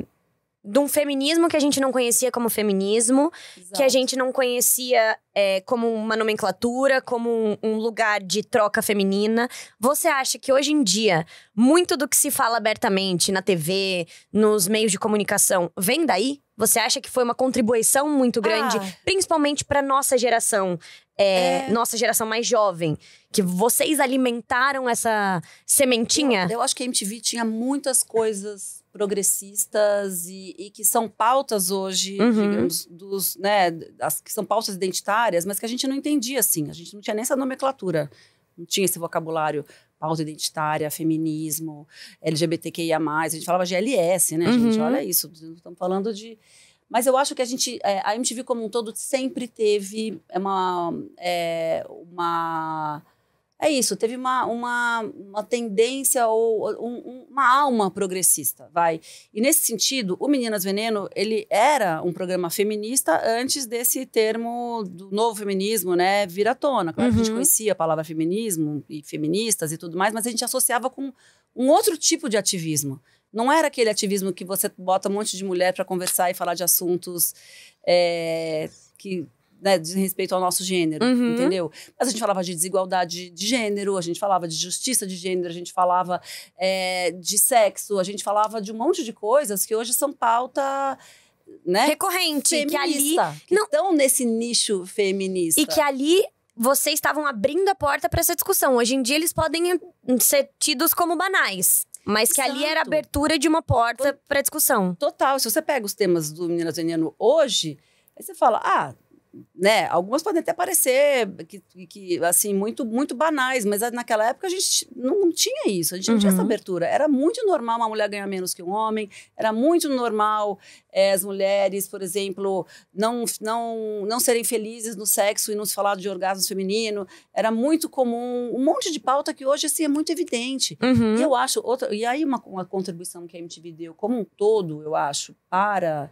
de um feminismo que a gente não conhecia como feminismo, Exato. que a gente não conhecia é, como uma nomenclatura, como um, um, lugar de troca feminina. Você acha que hoje em dia, muito do que se fala abertamente na TV, nos meios de comunicação, vem daí? Você acha que foi uma contribuição muito grande, ah. principalmente para nossa geração, é, é... nossa geração mais jovem, que vocês alimentaram essa sementinha? Eu, eu acho que a MTV tinha muitas coisas progressistas e, e que são pautas hoje, uhum. digamos, dos, né, as, que são pautas identitárias, mas que a gente não entendia assim, a gente não tinha nem essa nomenclatura, não tinha esse vocabulário pauta identitária, feminismo, LGBTQIA+, a gente falava GLS, né, uhum. gente? Olha isso, estamos falando de... Mas eu acho que a gente, é, a MTV como um todo sempre teve uma, é, uma é isso, teve uma, uma, uma tendência ou um, uma alma progressista, vai. E nesse sentido, o Meninas Veneno, ele era um programa feminista antes desse termo do novo feminismo, né, vir à tona. Claro uhum. que a gente uhum. conhecia a palavra feminismo e feministas e tudo mais, mas a gente associava com um outro tipo de ativismo. Não era aquele ativismo que você bota um monte de mulher para conversar e falar de assuntos é, que né, respeito ao nosso gênero, uhum. entendeu? Mas a gente falava de desigualdade de gênero, a gente falava de justiça de gênero, a gente falava é, de sexo, a gente falava de um monte de coisas que hoje são pauta. Né? Recorrente, feminista, que ali. Que não... estão nesse nicho feminista. E que ali vocês estavam abrindo a porta para essa discussão. Hoje em dia eles podem ser tidos como banais. Mas que ali era a abertura de uma porta para discussão. Total. Se você pega os temas do Meninas Veneno hoje, aí você fala: ah, né, algumas podem até parecer que, que, assim muito muito banais, mas naquela época a gente não tinha isso, a gente não tinha essa uhum. abertura. Era muito normal uma mulher ganhar menos que um homem, era muito normal é, as mulheres, por exemplo, não não não serem felizes no sexo e não se falar de orgasmo feminino. Era muito comum um monte de pauta que hoje assim é muito evidente. Uhum. E eu acho outra, e aí uma, uma contribuição que a MTV deu como um todo, eu acho, para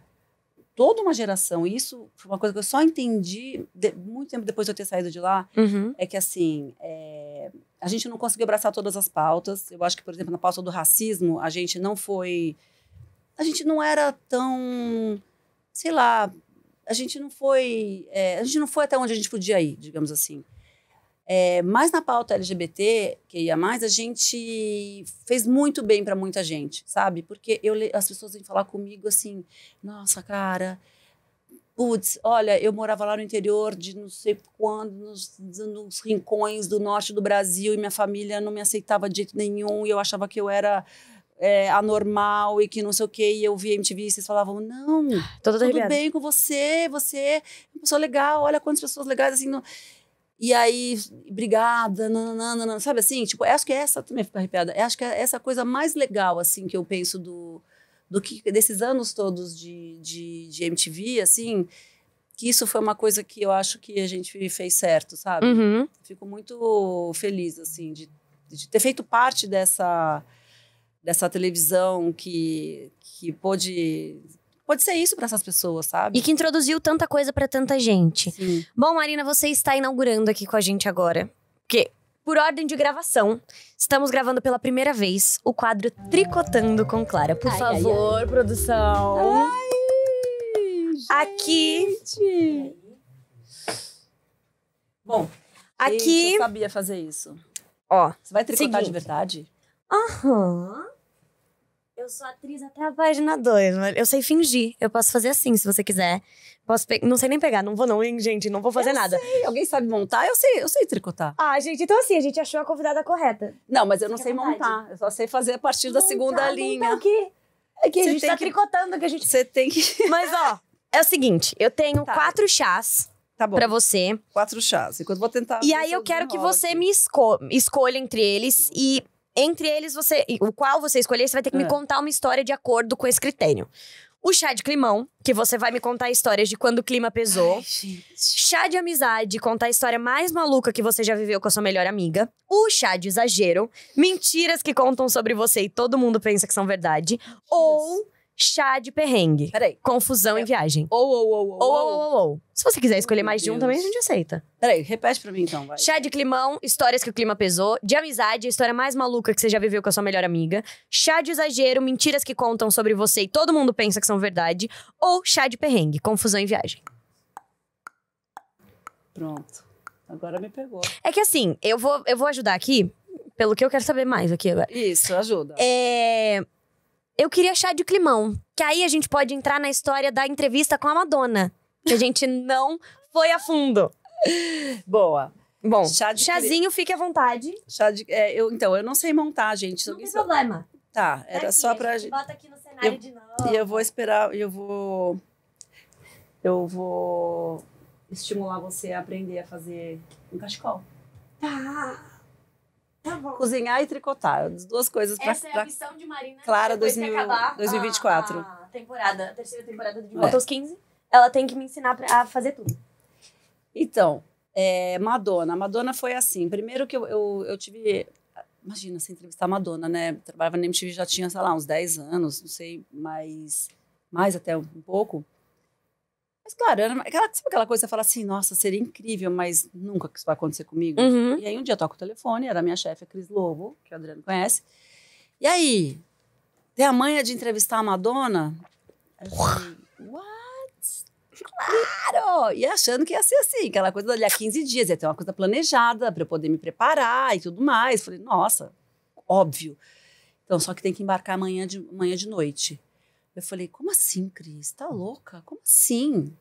toda uma geração. E isso foi uma coisa que eu só entendi de, muito tempo depois de eu ter saído de lá. Uhum. É que, assim, é, a gente não conseguiu abraçar todas as pautas. Eu acho que, por exemplo, na pauta do racismo, a gente não foi. A gente não era tão. Sei lá. A gente não foi. É, a gente não foi até onde a gente podia ir, digamos assim. É, mas na pauta LGBT, que ia mais, a gente fez muito bem para muita gente, sabe? Porque eu, as pessoas vêm falar comigo assim, nossa, cara, putz, olha, eu morava lá no interior de não sei quando, nos, nos rincões do norte do Brasil, e minha família não me aceitava de jeito nenhum, e eu achava que eu era... É, anormal e que não sei o que, e eu via MTV e vocês falavam, não, tudo bem com você, você é uma pessoa legal, olha quantas pessoas legais, assim, e aí, obrigada, nananana, sabe assim? Tipo, acho que essa também fica arrepiada. Acho que é essa coisa mais legal, assim, que eu penso do, do que desses anos todos de, de, de MTV, assim, que isso foi uma coisa que eu acho que a gente fez certo, sabe? Uhum. Fico muito feliz, assim, de, de ter feito parte dessa, dessa televisão que, que pôde pode ser isso para essas pessoas, sabe? E que introduziu tanta coisa para tanta gente. Sim. Bom, Marina, você está inaugurando aqui com a gente agora. Porque por ordem de gravação, estamos gravando pela primeira vez o quadro Tricotando com Clara. Por ai, favor, ai, ai. produção. Ai, aqui. Gente. Bom, aqui. Eita, eu sabia fazer isso. Ó. Você vai tricotar seguinte. de verdade? Aham. Uhum eu sou atriz até a página 2. eu sei fingir. Eu posso fazer assim, se você quiser. Posso pe... Não sei nem pegar, não vou não, hein, gente? Não vou fazer eu nada. Sei. Alguém sabe montar? Eu sei, eu sei tricotar. Ah, gente, então assim, a gente achou a convidada correta. Não, mas eu não sei montar. Eu só sei fazer a partir montar, da segunda linha. Montar o quê? É que a gente tá que... tricotando que a gente. Você tem que. Mas ó, é o seguinte, eu tenho tá. quatro chás. Tá bom. Pra você. Quatro chás. Enquanto vou tentar. E aí eu quero que você me esco escolha entre eles e entre eles, você, o qual você escolher, você vai ter que é. me contar uma história de acordo com esse critério. O chá de climão, que você vai me contar histórias de quando o clima pesou. Ai, chá de amizade, contar a história mais maluca que você já viveu com a sua melhor amiga. O chá de exagero, mentiras que contam sobre você e todo mundo pensa que são verdade. Mentiras. Ou chá de perrengue. Peraí. Confusão é. em viagem. Ou, ou, ou, ou. Ou, ou, ou, ou. Se você quiser escolher mais de um também, a gente aceita. Peraí, repete pra mim então, vai. Chá de climão, histórias que o clima pesou. De amizade, a história mais maluca que você já viveu com a sua melhor amiga. Chá de exagero, mentiras que contam sobre você e todo mundo pensa que são verdade. Ou chá de perrengue, confusão em viagem. Pronto. Agora me pegou. É que assim, eu vou, eu vou ajudar aqui, pelo que eu quero saber mais aqui agora. Isso, ajuda. É eu queria chá de climão. Que aí a gente pode entrar na história da entrevista com a Madonna. Que a gente não foi a fundo. Boa. Bom, chá de chazinho, cli... fique à vontade. Chá de, é, eu, então, eu não sei montar, gente. Não tem só... problema. Tá, tá, era aqui, só pra gente. Bota aqui no cenário eu, de novo. E eu vou esperar, eu vou. Eu vou estimular você a aprender a fazer um cachecol. Tá. Tá cozinhar e tricotar. As duas coisas para Essa pra, é a missão de Marina. Clara 2000, 2024. A temporada, a terceira temporada de Volta é. aos 15. Ela tem que me ensinar a fazer tudo. Então, é, Madonna. Madonna foi assim. Primeiro que eu, eu, eu tive. Imagina, se entrevistar Madonna, né? Trabalhava na MTV já tinha, sei lá, uns 10 anos, não sei, mais, mais até um pouco. Mas claro, era aquela, sabe aquela coisa que você fala assim, nossa, seria incrível, mas nunca que isso vai acontecer comigo? Uhum. E aí um dia toca o telefone, era minha chefe, a Cris Lobo, que o Adriano conhece. E aí, tem a manha de entrevistar a Madonna? what? Claro! E achando que ia ser assim, aquela coisa dali a 15 dias, ia ter uma coisa planejada para eu poder me preparar e tudo mais. Falei, nossa, óbvio. Então, só que tem que embarcar amanhã de, amanhã de noite. Eu falei, como assim, Cris? Tá hum. louca? Como assim?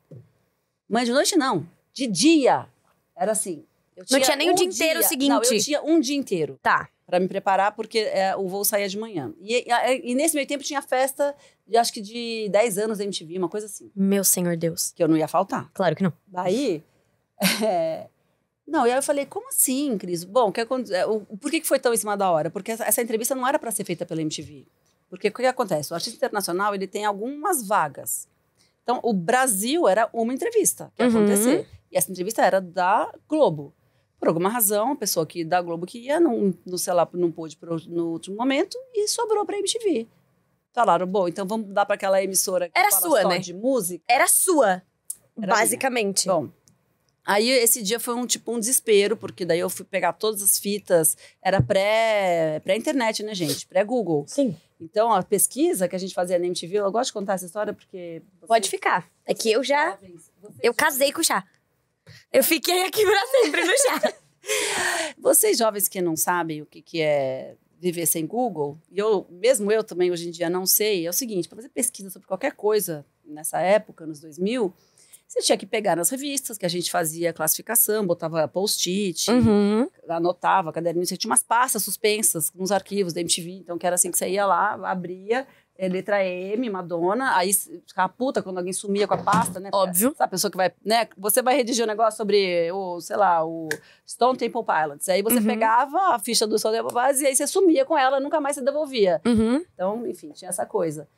Mas de noite não, de dia. Era assim. Tinha não tinha nem um o dia inteiro o seguinte. Não, eu tinha um dia inteiro. Tá. Pra me preparar, porque é, o voo saía de manhã. E, e, e, nesse meio tempo tinha festa, de, acho que de 10 anos da MTV, uma coisa assim. Meu Senhor Deus. Que eu não ia faltar. Claro que não. Daí. É... Não, e aí eu falei, como assim, Cris? Bom, que, é, por que foi tão em cima da hora? Porque essa, essa entrevista não era para ser feita pela MTV. Porque o que acontece? O artista internacional ele tem algumas vagas. Então, o Brasil era uma entrevista que ia uhum. acontecer. E essa entrevista era da Globo. Por alguma razão, a pessoa que da Globo que ia, não, não sei lá, não pôde pro, no último momento e sobrou para a MTV. Falaram, bom, então vamos dar para aquela emissora que era sua, né? de música. Era sua, era basicamente. Minha. Bom, Aí esse dia foi um tipo um desespero, porque daí eu fui pegar todas as fitas, era pré, pré internet, né, gente? Pré Google. Sim. Então, a pesquisa que a gente fazia na MTV, eu gosto de contar essa história porque você... Pode ficar. É que eu já eu casei com o chá. Eu fiquei aqui pra sempre no chá. Vocês jovens que não sabem o que que é viver sem Google, e eu, mesmo eu também hoje em dia não sei, é o seguinte, para fazer pesquisa sobre qualquer coisa nessa época, nos 2000, você tinha que pegar nas revistas, que a gente fazia classificação, botava post-it, uhum. anotava, caderninho, você tinha umas pastas suspensas nos arquivos da MTV, então que era assim que você ia lá, abria, é letra M, Madonna, aí ficava puta quando alguém sumia com a pasta, né? Óbvio. Sabe, a pessoa que vai, né? Você vai redigir um negócio sobre o, sei lá, o Stone Temple Pilots. Aí você uhum. pegava a ficha do Stone Temple Pilots e aí você sumia com ela, nunca mais se devolvia. Uhum. Então, enfim, tinha essa coisa.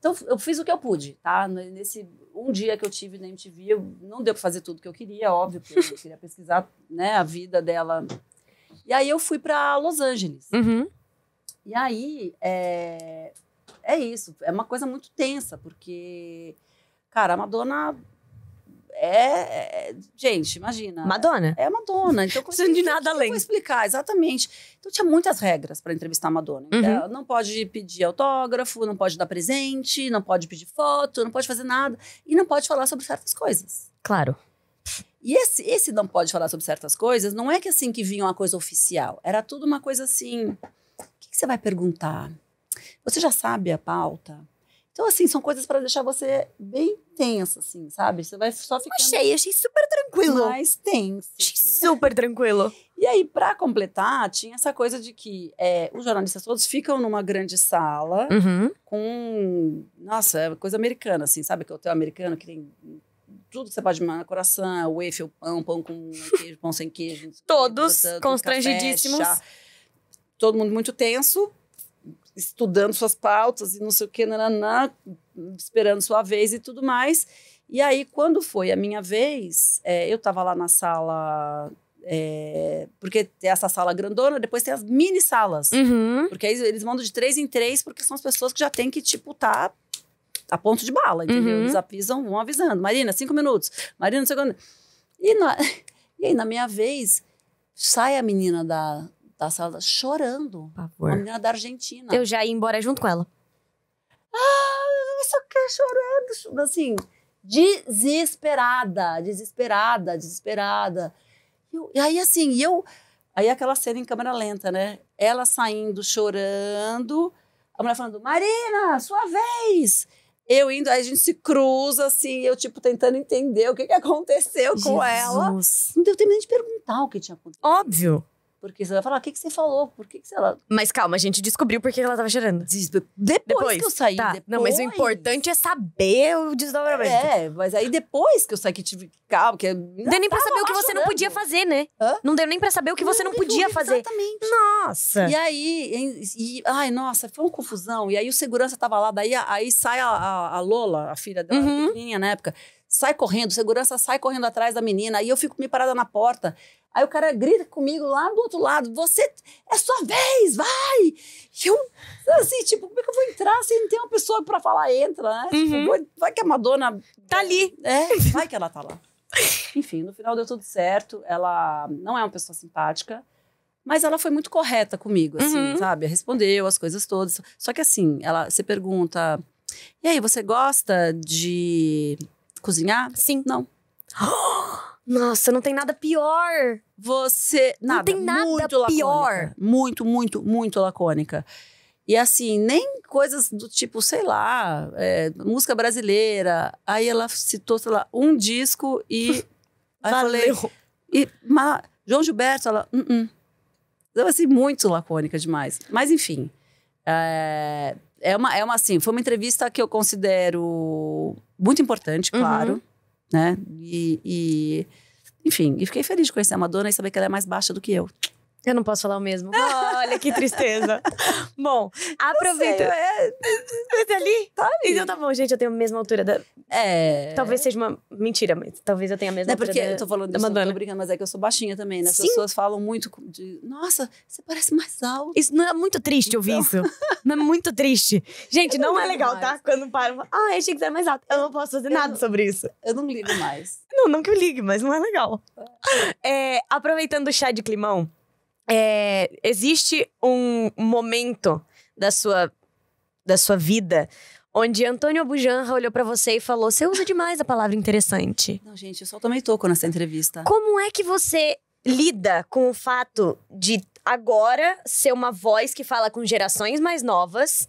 Então, eu fiz o que eu pude, tá? Nesse um dia que eu tive na MTV, eu, não deu para fazer tudo que eu queria, óbvio, porque eu queria pesquisar né, a vida dela. E aí eu fui para Los Angeles. Uhum. E aí é, é isso, é uma coisa muito tensa, porque, cara, a Madonna é, é, é, gente, imagina. Madonna. É Madonna. Então, como, de nada além. Vou explicar, exatamente. Então tinha muitas regras para entrevistar a Madonna. Uhum. não pode pedir autógrafo, não pode dar presente, não pode pedir foto, não pode fazer nada e não pode falar sobre certas coisas. Claro. E esse, esse não pode falar sobre certas coisas, não é que assim que vinha uma coisa oficial. Era tudo uma coisa assim. O que, que você vai perguntar? Você já sabe a pauta? Então, assim, são coisas para deixar você bem tensa, assim, sabe? Você vai só ficando... Achei, achei super tranquilo. Mais tenso. Achei super tranquilo. E aí, para completar, tinha essa coisa de que é, os jornalistas todos ficam numa grande sala uhum. com... Nossa, é coisa americana, assim, sabe? Que é o hotel americano que tem tudo que você pode imaginar, coração, o o pão, pão com queijo, pão sem queijo. todos, constrangidíssimos. Café, todo mundo muito tenso, estudando suas pautas e não sei o que, nananá, esperando sua vez e tudo mais. E aí, quando foi a minha vez, é, eu estava lá na sala é, porque tem essa sala grandona, depois tem as mini salas. Uhum. Porque aí eles mandam de três em três, porque são as pessoas que já têm que, tipo, tá a ponto de bala, entendeu? Uhum. Eles avisam, vão avisando. Marina, cinco minutos. Marina, não E, na... e aí, na minha vez, sai a menina da, da tá, sala chorando. Uma menina da Argentina. Eu já ia embora junto com ela. Ah, eu só quero chorando. Assim, desesperada, desesperada, desesperada. Eu, e aí, assim, eu. Aí aquela cena em câmera lenta, né? Ela saindo, chorando, a mulher falando, Marina, sua vez! Eu indo, aí a gente se cruza, assim, eu, tipo, tentando entender o que, que aconteceu Jesus. com ela. Não deu tempo nem de perguntar o que tinha acontecido. Óbvio. Porque você vai falar, ah, o que, que você falou? Por que, que você... Ela... Mas calma, a gente descobriu por que ela tava chorando. Depois, depois que eu saí, tá. depois... Não, mas o importante é saber o desdobramento. É, mas aí depois que eu saí, que tive calma, que... Não deu nem pra saber o que você chorando. não podia fazer, né? Hã? Não deu nem pra saber o que não, você não podia fazer. Exatamente. Nossa! E aí... E, e, ai, nossa, foi uma confusão. E aí o segurança tava lá, daí aí sai a, a, a Lola, a filha dela, uhum. pequenininha na época sai correndo, segurança sai correndo atrás da menina, aí eu fico me parada na porta. Aí o cara grita comigo lá do outro lado, você, é sua vez, vai! E eu, assim, tipo, como é que eu vou entrar se não tem uma pessoa para falar, entra, né? Tipo, uhum. Tipo, vai que a Madonna... Tá ali! É, vai que ela tá lá. Enfim, no final deu tudo certo, ela não é uma pessoa simpática, mas ela foi muito correta comigo, assim, uhum. sabe? Respondeu as coisas todas. Só que assim, ela, você pergunta, e aí, você gosta de cozinhar? Sim. Não. Nossa, não tem nada pior. Você. Nada, não tem nada muito pior. Lacônica, muito, muito, muito lacônica. E assim, nem coisas do tipo, sei lá, é, música brasileira. Aí ela citou, sei lá, um disco e. aí Valeu. falei. E, mas, João Gilberto, ela. Uh -uh. Então, assim, muito lacônica demais. Mas enfim. É, é uma, é uma assim, foi uma entrevista que eu considero muito importante, uhum. claro, uhum. né? E, e, enfim, e fiquei feliz de conhecer a Madonna e saber que ela é mais baixa do que eu. Eu não posso falar o mesmo. Olha que tristeza. bom, aproveita. Sei, é, é... Mas é ali? Tá ali. Então tá bom, gente, eu tenho a mesma altura da. É. Talvez seja uma mentira, mas talvez eu tenha a mesma não, altura. É porque eu tô falando disso, Madonna. eu tô brincando, mas é que eu sou baixinha também, né? As Sim. pessoas falam muito de. Nossa, você parece mais alto. Isso não é muito triste então... ouvir isso. Não é muito triste. Gente, não, é não é legal, tá? mais. tá? Quando param, ah, achei que era mais alto. Eu não posso fazer eu nada não... sobre isso. Eu não ligo mais. Não, não que eu ligue, mas não é legal. É, é aproveitando o chá de climão. É, existe um momento da sua, da sua vida onde Antônio Abujanra olhou para você e falou: Você usa demais a palavra interessante. Não, gente, eu só tomei toco nessa entrevista. Como é que você lida com o fato de agora ser uma voz que fala com gerações mais novas?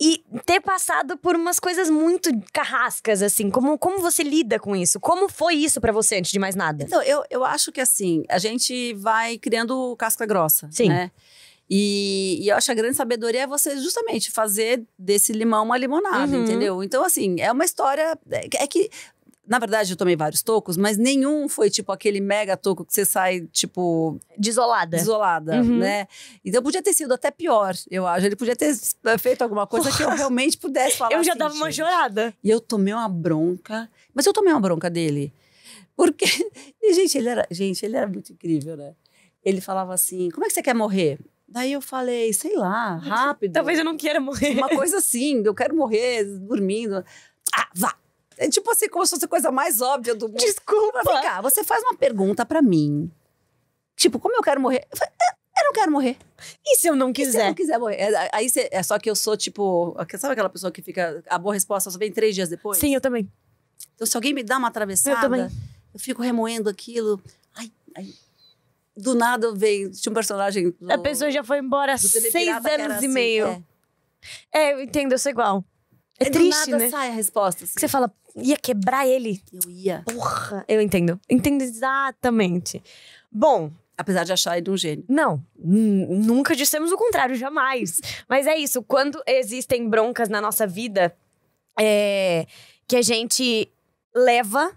e ter passado por umas coisas muito carrascas, assim. Como, como você lida com isso? Como foi isso para você, antes de mais nada? Então, eu, eu acho que, assim, a gente vai criando casca grossa, Sim. né? E, e eu acho que a grande sabedoria é você justamente fazer desse limão uma limonada, uhum. entendeu? Então, assim, é uma história. É, é que na verdade, eu tomei vários tocos, mas nenhum foi tipo aquele mega toco que você sai, tipo. Desolada. Desolada, uhum. né? Então podia ter sido até pior, eu acho. Ele podia ter feito alguma coisa que eu realmente pudesse falar. Eu já assim, dava uma chorada. E eu tomei uma bronca. Mas eu tomei uma bronca dele. Porque. E, gente, ele era, gente, ele era muito incrível, né? Ele falava assim: como é que você quer morrer? Daí eu falei, sei lá, rápido. Talvez eu não queira morrer. Uma coisa assim, eu quero morrer dormindo. Ah, vá! É tipo assim, como se fosse a coisa mais óbvia do mundo. Desculpa. Vem cá, você faz uma pergunta para mim. Tipo, como eu quero morrer? É, eu, não quero morrer. E se eu não quiser? E se eu não quiser morrer? É, aí cê, é só que eu sou, tipo... Sabe aquela pessoa que fica... A boa resposta só vem três dias depois? Sim, eu também. Então, se alguém me dá uma atravessada... Eu também. Eu fico remoendo aquilo. Ai, ai do nada vem Tinha um personagem. Do, a pessoa já foi embora há seis anos e assim, meio. é. é. eu entendo, eu sou igual. É, é triste, né? sai a resposta. Assim. Que você fala, ia quebrar ele. Eu ia. Porra, eu entendo. Entendo exatamente. Bom, Apesar de achar ele um gênio. Não, nunca dissemos o contrário, jamais. Mas é isso, quando existem broncas na nossa vida é, que a gente leva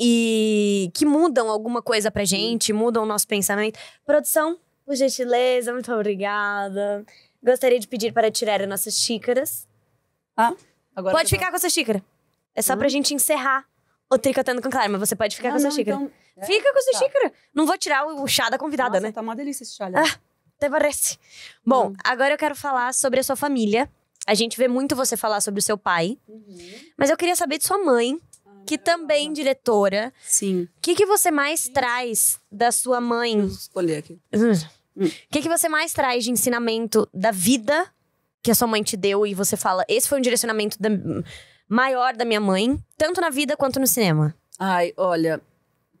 e que mudam alguma coisa pra gente, mudam o nosso pensamento. Produção, por gentileza, muito obrigada. Gostaria de pedir para tirar as nossas xícaras. Ah, agora pode ficar com essa xícara. É só hum. pra gente encerrar o tricotando com Clara, mas você pode ficar não, com essa xícara. Então... É, Fica com essa é, tá. xícara. Não vou tirar o chá da convidada, Nossa, né? Tá uma delícia esse chá, ali. Ah, até parece. Bom, hum. agora eu quero falar sobre a sua família. A gente vê muito você falar sobre o seu pai. Uhum. Mas eu queria saber de sua mãe, ah, que também é diretora. Sim. O que, que você mais Sim. traz da sua mãe? Vou escolher aqui. Hum. Hum. O hum. que, que você mais traz de ensinamento da vida que a sua mãe te deu e você fala: esse foi um direcionamento da, maior da minha mãe, tanto na vida quanto no cinema? Ai, olha,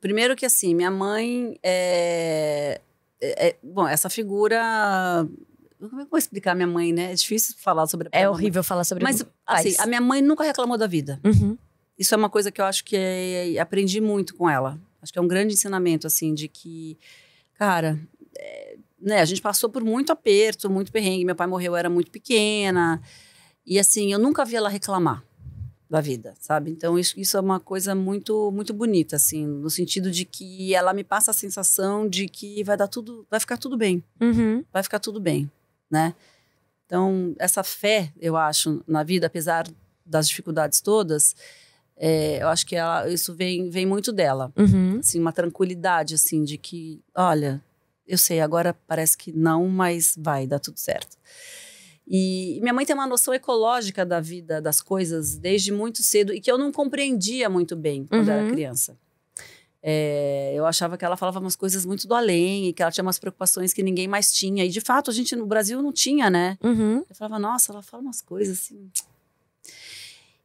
primeiro que assim, minha mãe é. é, é bom, essa figura. Como é que eu vou explicar minha mãe, né? É difícil falar sobre a É horrível falar sobre Mas, assim, a minha mãe nunca reclamou da vida. Uhum. Isso é uma coisa que eu acho que é, aprendi muito com ela. Acho que é um grande ensinamento, assim, de que, cara, né, a gente passou por muito aperto, muito perrengue. Meu pai morreu, eu era muito pequena. E assim, eu nunca vi ela reclamar da vida, sabe? Então isso, isso é uma coisa muito muito bonita assim, no sentido de que ela me passa a sensação de que vai dar tudo, vai ficar tudo bem, uhum. vai ficar tudo bem, né? Então essa fé, eu acho, na vida, apesar das dificuldades todas, é, eu acho que ela, isso vem vem muito dela, uhum. assim, uma tranquilidade assim de que, olha, eu sei, agora parece que não, mas vai, dá tudo certo. E minha mãe tem uma noção ecológica da vida, das coisas, desde muito cedo, e que eu não compreendia muito bem quando uhum. era criança. É, eu achava que ela falava umas coisas muito do além e que ela tinha umas preocupações que ninguém mais tinha. E de fato, a gente no Brasil não tinha, né? Uhum. Eu falava, nossa, ela fala umas coisas assim.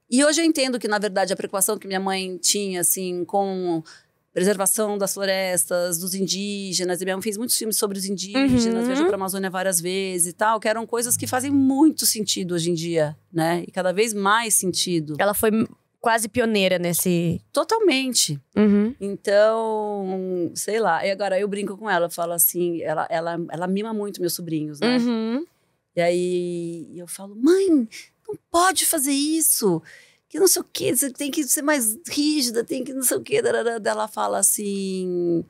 E hoje eu entendo que, na verdade, a preocupação que minha mãe tinha, assim, com preservação das florestas, dos indígenas. E minha fez muitos filmes sobre os indígenas, uhum. viajou para a Amazônia várias vezes e tal, que eram coisas que fazem muito sentido hoje em dia, né? E cada vez mais sentido. Ela foi quase pioneira nesse. Totalmente. Uhum. Então, sei lá. E agora eu brinco com ela, falo assim, ela, ela, ela mima muito meus sobrinhos, né? Uhum. E aí eu falo, mãe, não pode fazer isso que não sei o que tem que ser mais rígida, tem que não sei o quê. Ela fala assim.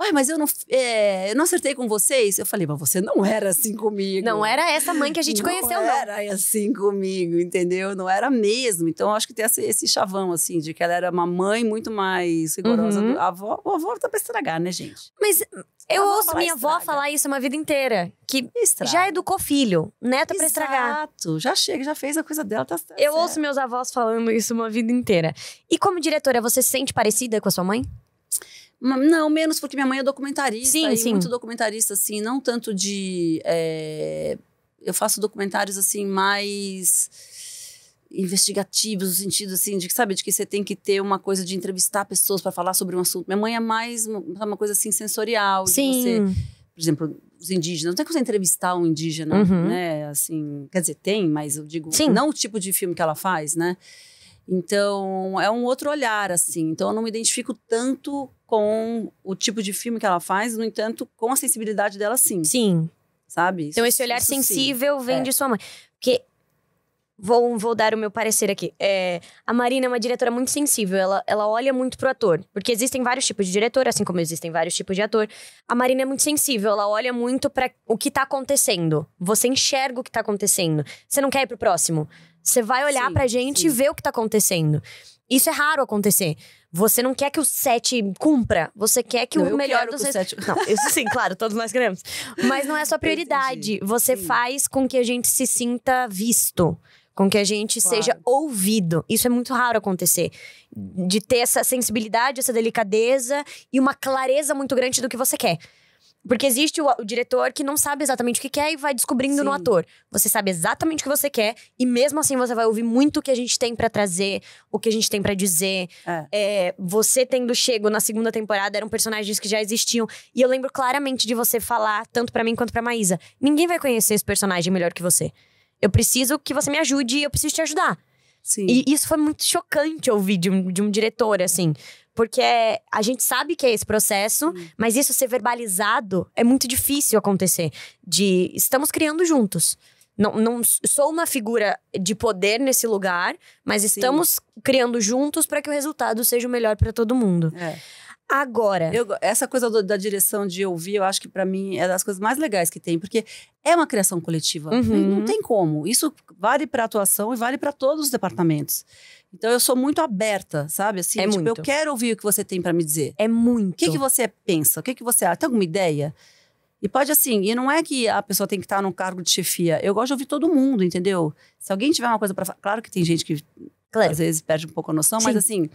Ué, mas eu não, é, eu não acertei com vocês. Eu falei, mas você não era assim comigo. Não era essa mãe que a gente não conheceu, não. Não era assim comigo, entendeu? Não era mesmo. Então, acho que tem esse, esse chavão, assim, de que ela era uma mãe muito mais rigorosa. Uhum. Do, a avó, a avó tá pra estragar, né, gente? Mas eu ouço minha estraga. avó falar isso uma vida inteira. Que Estraga. já educou filho. Neto pra estragar. Exato. Já chega, já fez a coisa dela, tá certo. Eu ouço meus avós falando isso uma vida inteira. E como diretora, você se sente parecida com a sua mãe? Não, menos porque minha mãe é documentarista. Sim, sim. Muito documentarista, assim, não tanto de. É... Eu faço documentários, assim, mais investigativos, no sentido, assim, de que, sabe, de que você tem que ter uma coisa de entrevistar pessoas para falar sobre um assunto. Minha mãe é mais uma coisa, assim, sensorial. Sim. De você, por exemplo, os indígenas. Não tem como você entrevistar um indígena, uhum. né? Assim, quer dizer, tem, mas eu digo, sim. não o tipo de filme que ela faz, né? Então, é um outro olhar, assim. Então, eu não me identifico tanto com o tipo de filme que ela faz, no entanto, com a sensibilidade dela, sim. Sim. Sabe? Então, esse olhar sensível sim. vem é. de sua mãe. Porque vou, vou dar o meu parecer aqui. É, a Marina é uma diretora muito sensível, ela, ela olha muito pro ator. Porque existem vários tipos de diretor, assim como existem vários tipos de ator. A Marina é muito sensível, ela olha muito para o que tá acontecendo. Você enxerga o que tá acontecendo. Você não quer ir pro próximo. Você vai olhar sim, pra gente sim. e ver o que tá acontecendo. Isso é raro acontecer. Você não quer que o set cumpra, você quer que não, o melhor dos que set... Não, isso sim, claro, todos nós queremos. Mas não é a sua prioridade. Você sim. faz com que a gente se sinta visto com que a gente claro. seja ouvido. Isso é muito raro acontecer. De ter essa sensibilidade, essa delicadeza e uma clareza muito grande do que você quer. Porque existe o, o, diretor que não sabe exatamente o que quer e vai descobrindo Sim. no ator. Você sabe exatamente o que você quer e mesmo assim você vai ouvir muito o que a gente tem para trazer, o que a gente tem para dizer. É. É, você tendo chego na segunda temporada eram personagens que já existiam e eu lembro claramente de você falar tanto para mim quanto para Maísa. Ninguém vai conhecer esse personagem melhor que você. Eu preciso que você me ajude e eu preciso te ajudar. Sim. E isso foi muito chocante ouvir de um, de um diretor assim, porque a gente sabe que é esse processo, uhum. mas isso ser verbalizado é muito difícil acontecer. De estamos criando juntos. Não, não sou uma figura de poder nesse lugar, mas estamos Sim. criando juntos para que o resultado seja o melhor para todo mundo. É. Agora. Eu, essa coisa do, da direção de ouvir, eu acho que para mim é das coisas mais legais que tem, porque é uma criação coletiva. Uhum. Não tem como. Isso vale para atuação e vale para todos os departamentos. Então eu sou muito aberta, sabe? Assim, é tipo, muito. eu quero ouvir o que você tem para me dizer. É muito. O que, que você pensa? O que, que você acha? Tem alguma ideia? E pode assim, e não é que a pessoa tem que estar tá num cargo de chefia. Eu gosto de ouvir todo mundo, entendeu? Se alguém tiver uma coisa para falar, claro que tem gente que claro. às vezes perde um pouco a noção, Sim. mas assim,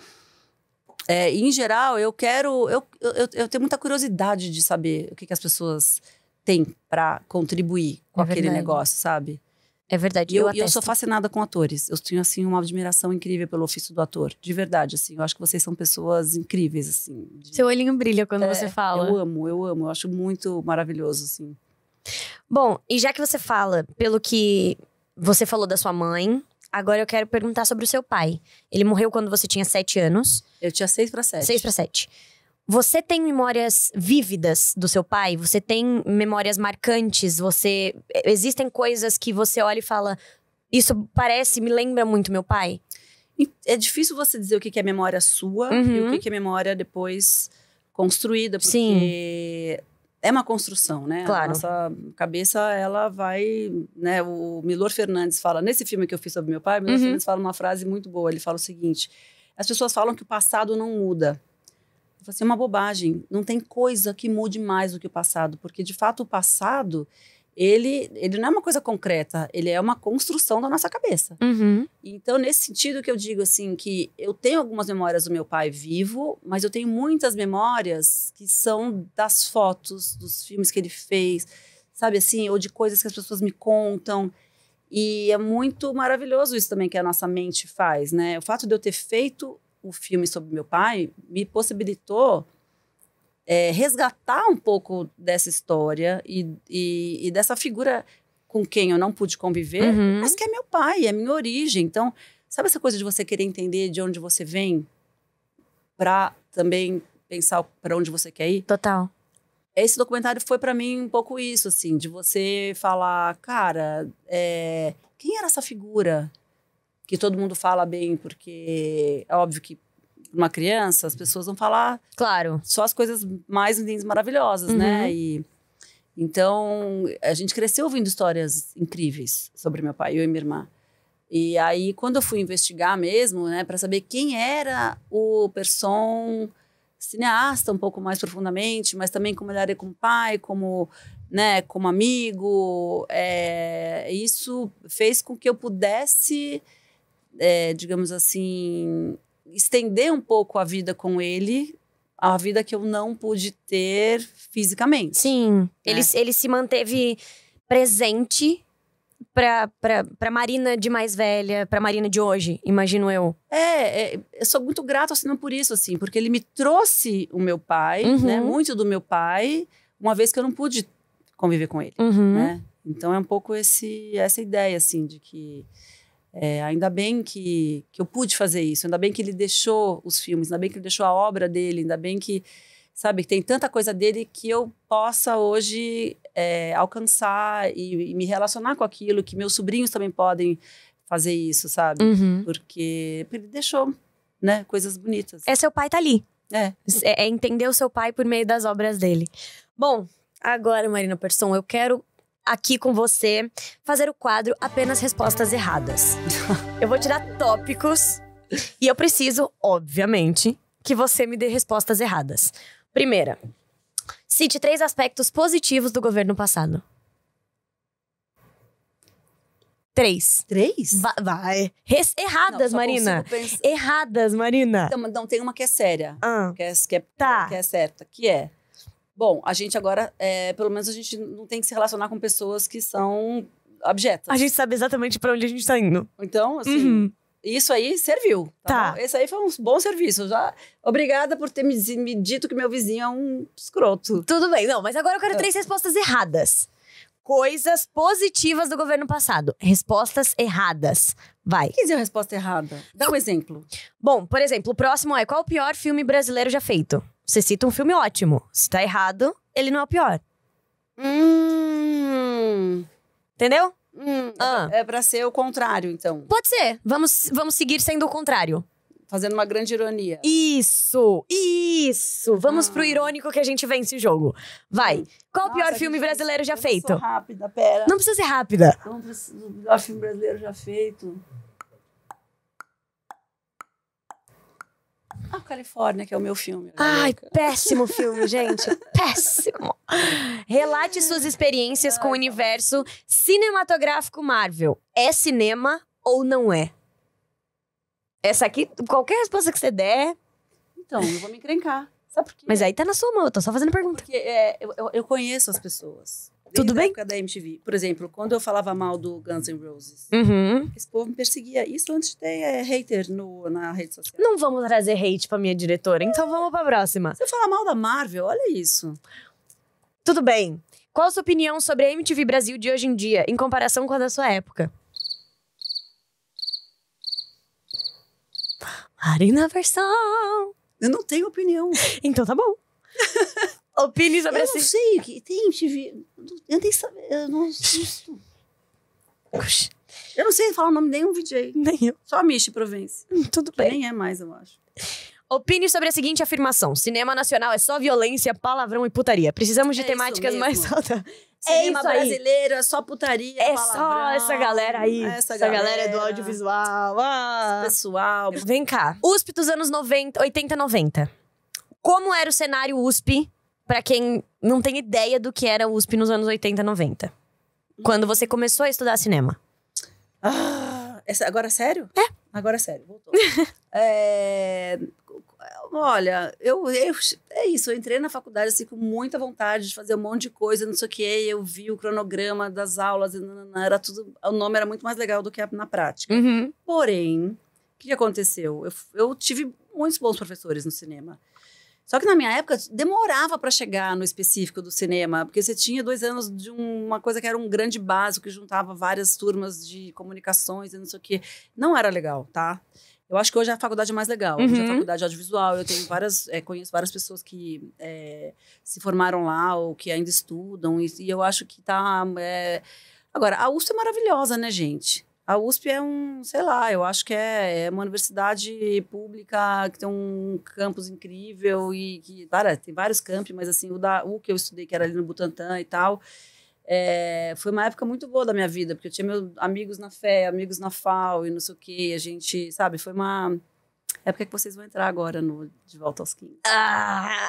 é, em geral, eu quero. Eu, eu, eu, tenho muita curiosidade de saber o que, que as pessoas têm para contribuir com é aquele verdade. negócio, sabe? É verdade. Eu, eu, eu sou fascinada com atores. Eu tenho, assim, uma admiração incrível pelo ofício do ator. De verdade, assim. Eu acho que vocês são pessoas incríveis, assim. De... Seu olhinho brilha quando é, você fala. Eu amo, eu amo. Eu acho muito maravilhoso, assim. Bom, e já que você fala, pelo que você falou da sua mãe, agora eu quero perguntar sobre o seu pai. Ele morreu quando você tinha sete anos. Eu tinha seis para sete. Seis para sete. Você tem memórias vívidas do seu pai? Você tem memórias marcantes? Você eh, existem coisas que você olha e fala: isso parece, me lembra muito meu pai? É difícil você dizer o que é memória sua uhum. e o uhum. que é memória depois construída, porque Sim. é uma construção, né? Claro. A nossa cabeça, ela vai, né? O Milor Fernandes fala, nesse filme que eu fiz sobre meu pai, Milor uhum. Fernandes fala uma frase muito boa, ele fala o seguinte, as pessoas falam que o passado não muda, assim, é uma bobagem. Não tem coisa que mude mais do que o passado, porque de fato o passado ele, ele não é uma coisa concreta, ele é uma construção da nossa cabeça. Uhum. Então, nesse sentido que eu digo assim, que eu tenho algumas memórias do meu pai vivo, mas eu tenho muitas memórias que são das fotos, dos filmes que ele fez, sabe assim, ou de coisas que as pessoas me contam. E é muito maravilhoso isso também que a nossa mente faz, né? O fato de eu ter feito o filme sobre meu pai me possibilitou é, resgatar um pouco dessa história e, e, e, dessa figura com quem eu não pude conviver, uhum. mas que é meu pai, é minha origem. Então, sabe essa coisa de você querer entender de onde você vem para também pensar para onde você quer ir? Total esse documentário foi para mim um pouco isso, assim, de você falar, cara, é, quem era essa figura? que todo mundo fala bem, porque é óbvio que uma criança as pessoas vão falar claro só as coisas mais lindas maravilhosas né? uhum. né e então a gente cresceu ouvindo histórias incríveis sobre meu pai eu e minha irmã e aí quando eu fui investigar mesmo né para saber quem era o person cineasta um pouco mais profundamente mas também como ele era o pai como né como amigo é, isso fez com que eu pudesse é, digamos assim, estender um pouco a vida com ele, a vida que eu não pude ter fisicamente. Sim. É. Ele, ele se manteve presente pra, pra, pra Marina de mais velha, pra Marina de hoje, imagino eu. É, é eu sou muito grata assim por isso, assim, porque ele me trouxe o meu pai, né, uhum. né? Muito do meu pai, uma vez que eu não pude conviver com ele, uhum. né? Então é um pouco esse, essa ideia, assim, de que é, ainda bem que, que eu pude fazer isso, ainda bem que ele deixou os filmes, ainda bem que ele deixou a obra dele, ainda bem que, sabe, tem tanta coisa dele que eu possa hoje é, alcançar e, e, me relacionar com aquilo, que meus sobrinhos também podem fazer isso, sabe? Uhum. Porque ele deixou, né, coisas bonitas. É seu pai tá ali. É. é. É entender o seu pai por meio das obras dele. Bom, agora, Marina Persson, eu quero aqui com você fazer o quadro Apenas Respostas Erradas. eu vou tirar tópicos e eu preciso, obviamente, que você me dê respostas erradas. Primeira, cite três aspectos positivos do governo passado. Três. Três? Va vai. Res erradas, não, Marina. Erradas, Marina. Então, não, tem uma que é séria. Ah. Que, é, que, é, tá. que é certa, que é bom, a gente agora, é, pelo menos a gente não tem que se relacionar com pessoas que são objetos. A gente sabe exatamente para onde a gente está indo. Então, assim, uhum. isso aí serviu. Tá. tá. Esse aí foi um bom serviço. Já, obrigada por ter me, me dito que meu vizinho é um escroto. Tudo bem, não, mas agora eu quero é. três respostas erradas. Coisas positivas do governo passado. Respostas erradas. Vai. O que dizer resposta errada? Dá um exemplo. Bom, por exemplo, o próximo é qual o pior filme brasileiro já feito? Você cita um filme ótimo. Se tá errado, ele não é o pior. Hum. Entendeu? Hum, ah. É pra ser o contrário, então. Pode ser. Vamos, vamos seguir sendo o contrário. Fazendo uma grande ironia. Isso! Isso! Vamos ah. pro irônico que a gente vence o jogo. Vai. Hum. Qual Nossa, o pior filme brasileiro já feito? Não rápida, pera. Não precisa ser rápida. Não precisa, o pior filme brasileiro já feito. A Califórnia, que é o meu filme. Né, Ai, péssimo filme, gente. péssimo. Relate suas experiências com o universo cinematográfico Marvel. É cinema ou não é? Essa aqui, qualquer resposta que você der. Então, eu vou me encrencar. Sabe por quê? Mas aí tá na sua mão, eu tô só fazendo pergunta. Porque é, eu, eu conheço as pessoas. Tudo bem? época da MTV. Por exemplo, quando eu falava mal do Guns N' Roses, uhum. esse povo me perseguia. Isso antes de ter é, hater no, na rede social. Não vamos trazer hate pra minha diretora, é. então vamos pra próxima. Você fala mal da Marvel, olha isso. Tudo bem. Qual a sua opinião sobre a MTV Brasil de hoje em dia, em comparação com a da sua época? Marina Versão! Eu não tenho opinião. Então tá bom. Opine sobre isso. Eu não sei o que tem tive. Eu nem sei, Eu não. Eu não sei falar o nome de nenhum DJ. Nem eu. Só a Michi Provence. Hum, tudo bem. Nem é mais, eu acho. Opine sobre a seguinte afirmação: cinema nacional é só violência, palavrão e putaria. Precisamos de é temáticas mais altas. É cinema brasileiro é só putaria, É palavrão, só essa galera aí. É essa, essa galera. É galera, do audiovisual. Ah. Pessoal. Vem cá. USP dos anos 90, 80, 90. Como era o cenário USP para quem não tem ideia do que era a USP nos anos 80, 90? Quando você começou a estudar cinema? Ah, essa, agora é sério? É. Agora é sério, voltou. é, olha, eu, eu, é isso, eu entrei na faculdade assim com muita vontade de fazer um monte de coisa, não sei o que, eu vi o cronograma das aulas, era tudo, o nome era muito mais legal do que na prática. Uhum. Porém, o que aconteceu? Eu, eu tive muitos bons professores no cinema. Só que na minha época demorava para chegar no específico do cinema, porque você tinha dois anos de uma coisa que era um grande básico que juntava várias turmas de comunicações e não sei o quê. Não era legal, tá? Eu acho que hoje é a faculdade mais legal. Hoje é a uhum. faculdade audiovisual. Eu tenho várias, é, conheço várias pessoas que é, se formaram lá ou que ainda estudam. E, e eu acho que tá. É... Agora, a USP é maravilhosa, né, gente? A USP é um, sei lá, eu acho que é, é uma universidade pública que tem um campus incrível e que, para, tem vários campos, mas assim, o, da, o que eu estudei, que era ali no Butantã e tal, é, foi uma época muito boa da minha vida, porque eu tinha meus amigos na fé, amigos na FAO e não sei o quê, a gente, sabe, foi uma é porque é que vocês vão entrar agora no De Volta aos 15. Ah!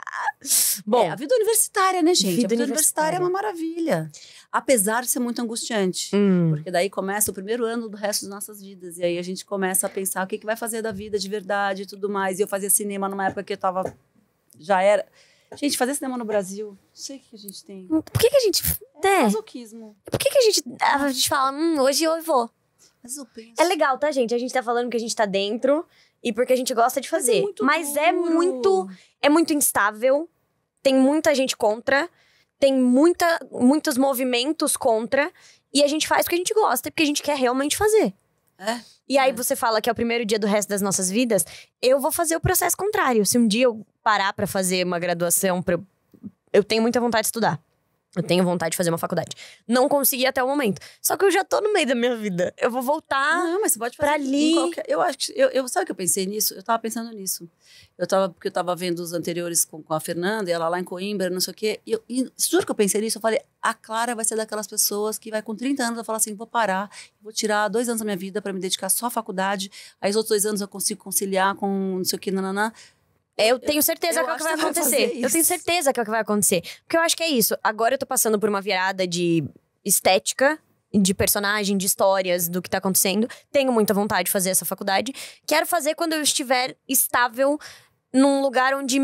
Bom, é, a vida universitária, né, gente? Vida a vida universitária. é uma maravilha. Apesar de ser muito angustiante. Hum. Porque daí começa o primeiro ano do resto das nossas vidas. E aí a gente começa a pensar o que, que vai fazer da vida de verdade e tudo mais. E eu fazia cinema numa época que eu tava. Já era. Gente, fazer cinema no Brasil, não sei o que a gente tem. Por que, que a gente. É, é. masoquismo. Por que, que a gente. Ah, a gente fala, hum, hoje eu vou. Mas eu penso. É legal, tá, gente? A gente tá falando que a gente tá dentro, e porque a gente gosta de fazer. Mas, é, muito, Mas é muito, é muito instável. Tem muita gente contra, tem muita, muitos movimentos contra e a gente faz o que a gente gosta, porque a gente quer realmente fazer. É. E aí é. você fala que é o primeiro dia do resto das nossas vidas, eu vou fazer o processo contrário. Se um dia eu parar para fazer uma graduação, pra... eu tenho muita vontade de estudar. Eu tenho vontade de fazer uma faculdade. Não consegui até o momento. Só que eu já tô no meio da minha vida. Eu vou voltar. Não, mas você pode fazer ali. Qualquer... Eu acho que. Eu, eu, sabe o que eu pensei nisso? Eu tava pensando nisso. Eu tava, porque eu tava vendo os anteriores com, com a Fernanda, e ela lá em Coimbra, não sei o quê. E, eu, e juro que eu pensei nisso. Eu falei, a Clara vai ser daquelas pessoas que vai com 30 anos, vai falar assim: vou parar, vou tirar dois anos da minha vida para me dedicar só à faculdade. Aí os outros dois anos eu consigo conciliar com não sei o quê, nananã. Eu tenho certeza eu que é o que vai acontecer. Vai eu tenho certeza que é o que vai acontecer. Porque eu acho que é isso. Agora eu tô passando por uma virada de estética, de personagem, de histórias, do que tá acontecendo. Tenho muita vontade de fazer essa faculdade. Quero fazer quando eu estiver estável num lugar onde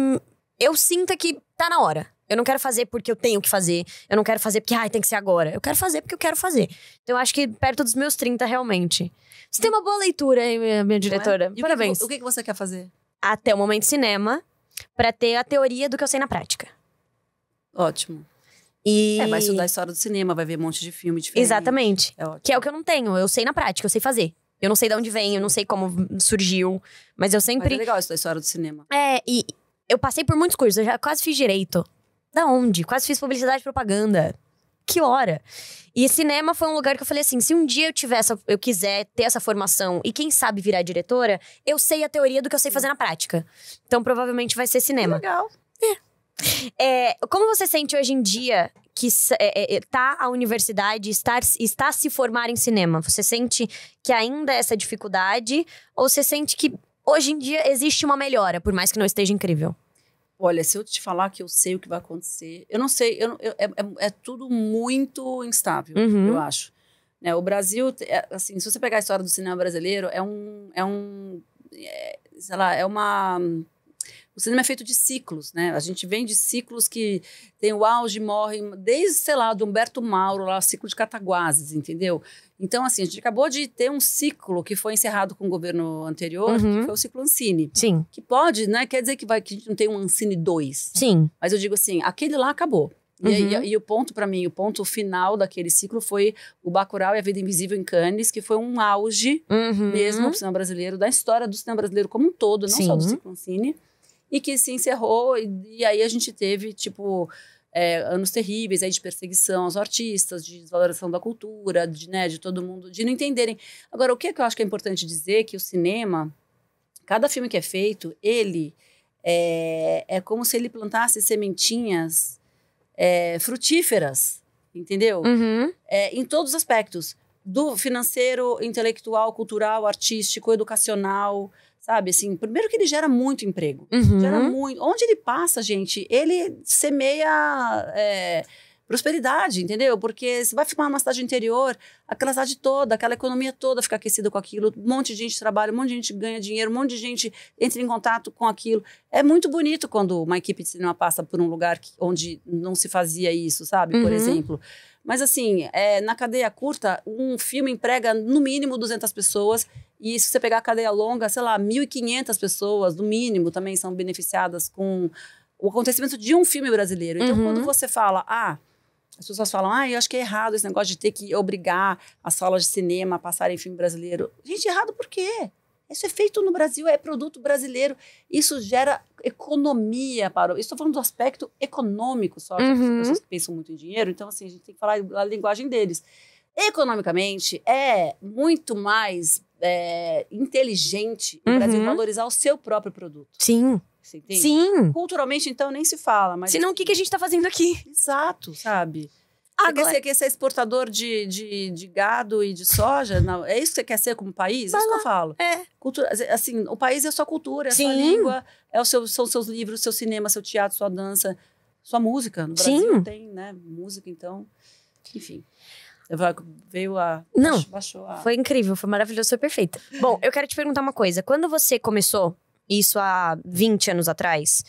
eu sinta que tá na hora. Eu não quero fazer porque eu tenho que fazer. Eu não quero fazer porque, ai, tem que ser agora. Eu quero fazer porque eu quero fazer. Então, eu acho que perto dos meus 30, realmente. Você tem uma boa leitura, hein, minha, minha é? diretora? É? Parabéns. o que, que você quer fazer? até o momento cinema para ter a teoria do que eu sei na prática. Ótimo. E... É, vai estudar a história do cinema, vai ver um monte de filme diferente. Exatamente. É que é o que eu não tenho. Eu sei na prática, eu sei fazer. Eu não sei de onde vem, eu não sei como surgiu. Mas eu sempre. Mas é legal estudar a história do cinema. É, e eu passei por muitos cursos, eu já quase fiz direito. Da onde? Quase fiz publicidade e propaganda que hora? E cinema foi um lugar que eu falei assim: se um dia eu tivesse, eu quiser ter essa formação e quem sabe virar diretora, eu sei a teoria do que eu sei fazer na prática. Então provavelmente vai ser cinema. Legal. É. é como você sente hoje em dia que é, é, é tá a universidade estar, está se formar em cinema? Você sente que ainda é essa dificuldade ou você sente que hoje em dia existe uma melhora, por mais que não esteja incrível? Olha, se eu te falar que eu sei o que vai acontecer, eu não sei, eu, eu, é, é, é, tudo muito instável, uhum. eu acho. Né, o Brasil, é, assim, se você pegar a história do cinema brasileiro, é um, é um, é, sei lá, é uma o cinema é feito de ciclos, né? A gente vem de ciclos que tem o auge, morre, desde, sei lá, do Humberto Mauro, lá, ciclo de Cataguases, entendeu? Então, assim, a gente acabou de ter um ciclo que foi encerrado com o governo anterior, uhum. que foi o ciclo Ancine. Sim. Que pode, né? Quer dizer que, vai, que a gente não tem um Ancine 2. Sim. Mas eu digo assim, aquele lá acabou. Uhum. E, e, o ponto para mim, o ponto final daquele ciclo foi o Bacurau e a Vida Invisível em Cannes, que foi um auge uhum. mesmo do cinema brasileiro, da história do cinema brasileiro como um todo, não Sim. só do ciclo Ancine e que se encerrou, e, e aí a gente teve, tipo, é, anos terríveis aí de perseguição aos artistas, de desvalorização da cultura, de, né, de todo mundo, de não entenderem. Agora, o que, é que eu acho que é importante dizer que o cinema, cada filme que é feito, ele é, é como se ele plantasse sementinhas é, frutíferas, entendeu? Uhum. É, em todos os aspectos. Do financeiro, intelectual, cultural, artístico, educacional, sabe? Assim, primeiro que ele gera muito emprego. Uhum. Gera muito. Onde ele passa, gente, ele semeia é, prosperidade, entendeu? Porque você vai ficar numa cidade interior, aquela cidade toda, aquela economia toda fica aquecida com aquilo, um monte de gente trabalha, um monte de gente ganha dinheiro, um monte de gente entra em contato com aquilo. É muito bonito quando uma equipe de cinema passa por um lugar que, onde não se fazia isso, sabe? Por uhum. exemplo. Mas, assim, é, na cadeia curta, um filme emprega no mínimo 200 pessoas. E se você pegar a cadeia longa, sei lá, 1.500 pessoas, no mínimo, também são beneficiadas com o acontecimento de um filme brasileiro. Então, uhum. quando você fala, ah, as pessoas falam, ah, eu acho que é errado esse negócio de ter que obrigar as salas de cinema a passarem filme brasileiro. Gente, errado por quê? Isso é feito no Brasil, é produto brasileiro. Isso gera economia para. Estou falando do aspecto econômico só, uhum. as pessoas que pensam muito em dinheiro. Então, assim, a gente tem que falar a linguagem deles. Economicamente, é muito mais é, inteligente uhum. o Brasil uhum. valorizar o seu próprio produto. Sim. Sim. Culturalmente, então, nem se fala. Mas... Senão, o que, que a gente está fazendo aqui? Exato, sabe? Agora... Ah, você é. quer ser, exportador de, de, de, gado e de soja? Não, é isso que você quer ser como país? Vai é isso lá. que eu falo. É. Cultura, assim, o país é a sua cultura, é a Sim. sua língua, é o seu, são seus livros, seu cinema, seu teatro, sua dança, sua música. No Sim. tem, né? Música, então. Enfim. Veio a. Não. Baixou, a... Foi incrível, foi maravilhoso, foi perfeito. Bom, eu quero te perguntar uma coisa. Quando você começou isso há 20 anos atrás,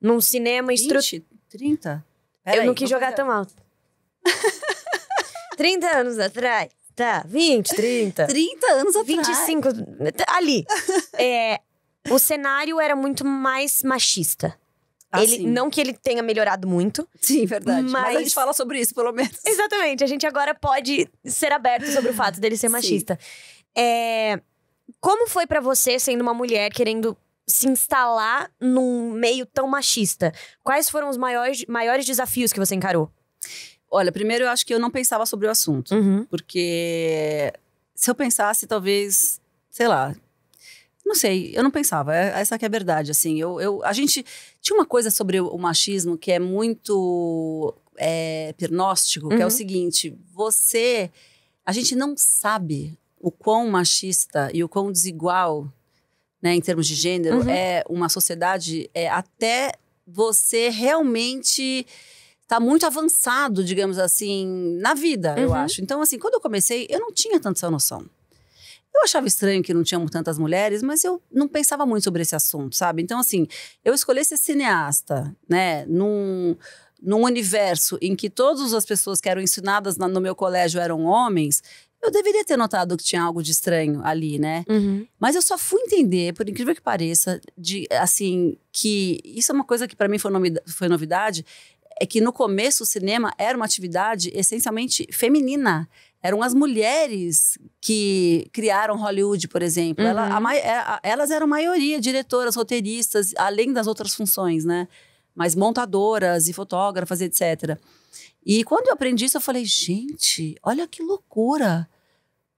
num cinema estruturado. 30? Pera eu aí, não quis jogar tão alto. 30 anos atrás. Tá, 20, 30. 30 anos atrás. 25, ali. É, o cenário era muito mais machista. Ah, ele, não que ele tenha melhorado muito. Sim, verdade. Mas... mas... a gente fala sobre isso, pelo menos. Exatamente. A gente agora pode ser aberto sobre o fato dele ser machista. É... Como foi para você, sendo uma mulher, querendo se instalar num meio tão machista? Quais foram os maiores, maiores desafios que você encarou? Olha, primeiro eu acho que eu não pensava sobre o assunto, uhum. porque se eu pensasse, talvez, sei lá, não sei, eu não pensava. É, essa que é a verdade, assim. Eu, eu, a gente tinha uma coisa sobre o machismo que é muito é, pernóstico, uhum. que é o uhum. seguinte: você, a gente não sabe o quão machista e o quão desigual, né, em termos de gênero, uhum. é uma sociedade é, até você realmente tá muito avançado, digamos assim, na vida, uhum. eu acho. Então, assim, quando eu comecei, eu não tinha tanta essa noção. Eu achava estranho que não tínhamos tantas mulheres, mas eu não pensava muito sobre esse assunto, sabe? Então, assim, eu escolhi ser cineasta, né? Num, num universo em que todas as pessoas que eram ensinadas na, no meu colégio eram homens, eu deveria ter notado que tinha algo de estranho ali, né? Uhum. Mas eu só fui entender, por incrível que pareça, de assim que isso é uma coisa que para mim foi, novidade é que no começo o cinema era uma atividade essencialmente feminina. Eram as mulheres que criaram Hollywood, por exemplo. Uhum. Ela, a, uhum. É, a, elas eram a maioria diretoras, roteiristas, além das outras funções, né? Mas montadoras e fotógrafas, etc. E quando eu aprendi isso, eu falei, gente, olha que loucura.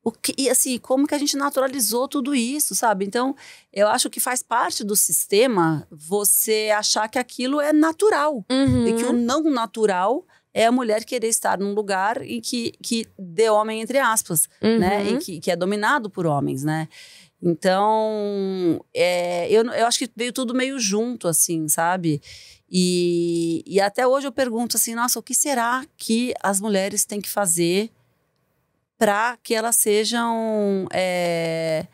O que, e assim, como que a gente naturalizou tudo isso, sabe? Então, eu acho que faz parte do sistema você achar que aquilo é natural. Uhum. E que o uhum. não natural é a mulher querer estar num lugar e que, que dê homem, entre aspas, uhum. né? E uhum. que, que é dominado por homens, né? Então, é, eu, eu acho que veio tudo meio junto, assim, sabe? E, e até hoje eu pergunto assim, nossa, o que será que as mulheres têm que fazer para que elas sejam. É,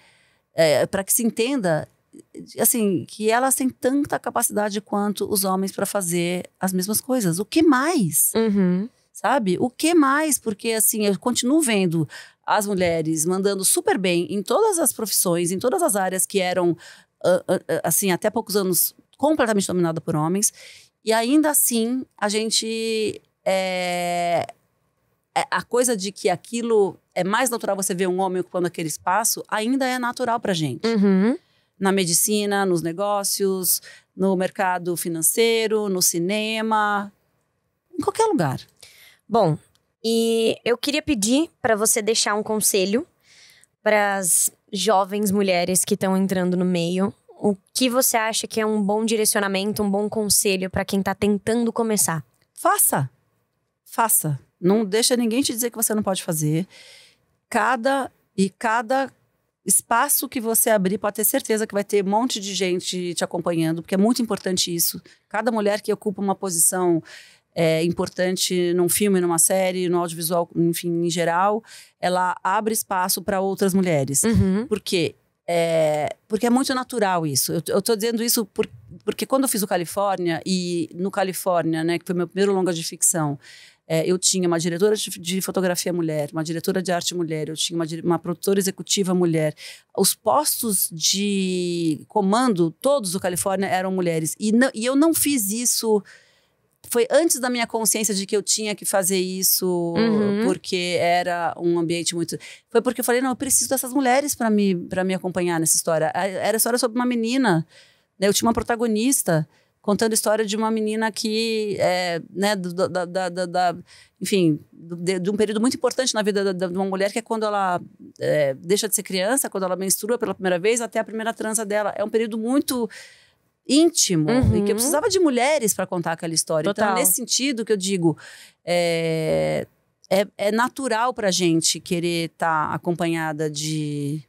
é, para que se entenda assim que elas têm tanta capacidade quanto os homens para fazer as mesmas coisas. O que mais? Uhum. Sabe? O que mais? Porque assim, eu continuo vendo as mulheres mandando super bem em todas as profissões, em todas as áreas que eram ah, ah, ah, assim até poucos anos completamente dominada por homens. E ainda assim, a gente é, é, a coisa de que aquilo é mais natural você ver um homem ocupando aquele espaço ainda é natural pra gente. Uhum. Na medicina, nos negócios, no mercado financeiro, no cinema, em qualquer lugar. Bom, e eu queria pedir para você deixar um conselho para as jovens mulheres que estão entrando no meio. O que você acha que é um bom direcionamento, um bom conselho para quem está tentando começar? Faça. Faça não deixa ninguém te dizer que você não pode fazer. Cada e cada espaço que você abrir, pode ter certeza que vai ter um monte de gente te acompanhando, porque é muito importante isso. Cada mulher que ocupa uma posição é, importante num filme, numa série, no audiovisual, enfim, em geral, ela abre espaço para outras mulheres. Uhum. Por quê? É, porque é muito natural isso. Eu, estou dizendo isso por, porque quando eu fiz o Califórnia, e no Califórnia, né, que foi meu primeiro longa de ficção, é, eu tinha uma diretora de, de, fotografia mulher, uma diretora de arte mulher, eu tinha uma, uma produtora executiva mulher. Os postos de comando, todos do Califórnia, eram mulheres. E, não, e eu não fiz isso foi antes da minha consciência de que eu tinha que fazer isso uhum. porque era um ambiente muito foi porque eu falei não eu preciso dessas mulheres para me para me acompanhar nessa história era história sobre uma menina né? eu tinha uma protagonista contando a história de uma menina que, é, né, da, da, da, da enfim, de, de, um período muito importante na vida de, uma mulher, que é quando ela é, deixa de ser criança, quando ela menstrua pela primeira vez, até a primeira trança dela. É um período muito íntimo uhum. e que eu uhum. precisava de mulheres para contar aquela história. Então, é Total. Então, nesse sentido que eu digo, é, é, é natural para gente querer estar tá acompanhada de,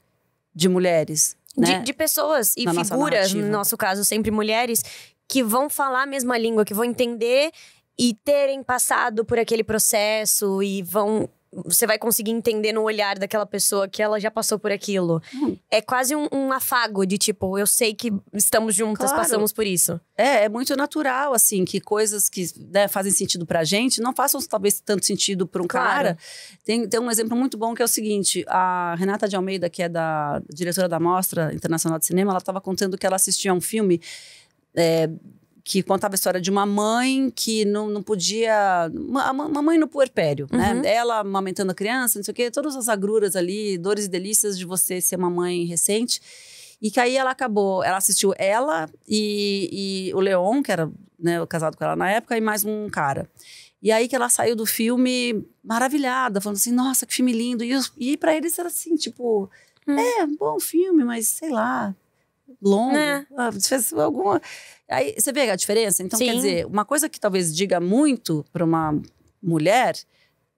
de mulheres. Né? De, de, pessoas e Na figuras, no nosso caso, sempre mulheres, que vão falar a mesma língua, que vão entender e terem passado por aquele processo e vão você vai conseguir entender no olhar daquela pessoa que ela já passou por aquilo. Hum. É quase um, um, afago de tipo, eu sei que estamos juntas, claro. passamos por isso. É, é muito natural, assim, que coisas que né, fazem sentido pra gente não façam talvez tanto sentido pra um claro. cara. Tem, tem um exemplo muito bom que é o seguinte: a Renata de Almeida, que é da diretora da Mostra Internacional de Cinema, ela estava contando que ela assistia a um filme é, que contava a história de uma mãe que não, não podia. Uma, mãe no puerpério, né? uhum. né? Ela amamentando a criança, não sei o quê, todas as agruras ali, dores e delícias de você ser uma mãe recente. E que aí ela acabou, ela assistiu ela e, e o Leon, que era né, casado com ela na época, e mais um cara. E aí que ela saiu do filme maravilhada, falando assim, nossa, que filme lindo. E, e para eles era assim, tipo, hum. é, bom filme, mas sei lá, longo. Né. alguma. Aí você vê a diferença? Então, Sim. quer dizer, uma coisa que talvez diga muito para uma mulher.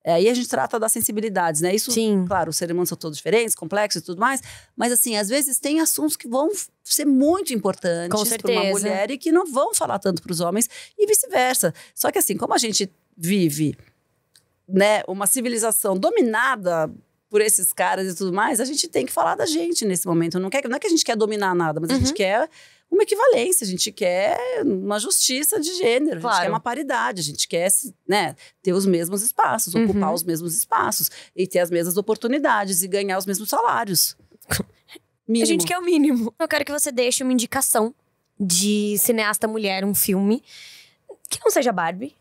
É, aí a gente trata das sensibilidades, né? Isso, Sim. claro, os seres humanos são todos diferentes, complexos e tudo mais. Mas, assim, às vezes tem assuntos que vão ser muito importantes para uma mulher e que não vão falar tanto para os homens e vice-versa. Só que, assim, como a gente vive né, uma civilização dominada por esses caras e tudo mais, a gente tem que falar da gente nesse momento. Não, quer, não é que a gente quer dominar nada, mas uhum. a gente uhum. quer uma equivalência, a gente quer uma justiça de gênero, claro. a gente quer uma paridade, a gente quer né, ter os mesmos espaços, uhum. ocupar os mesmos espaços e ter as mesmas oportunidades e ganhar os mesmos salários. Mínimo. A gente quer o mínimo. Eu quero que você deixe uma indicação de cineasta mulher, um filme que não seja Barbie,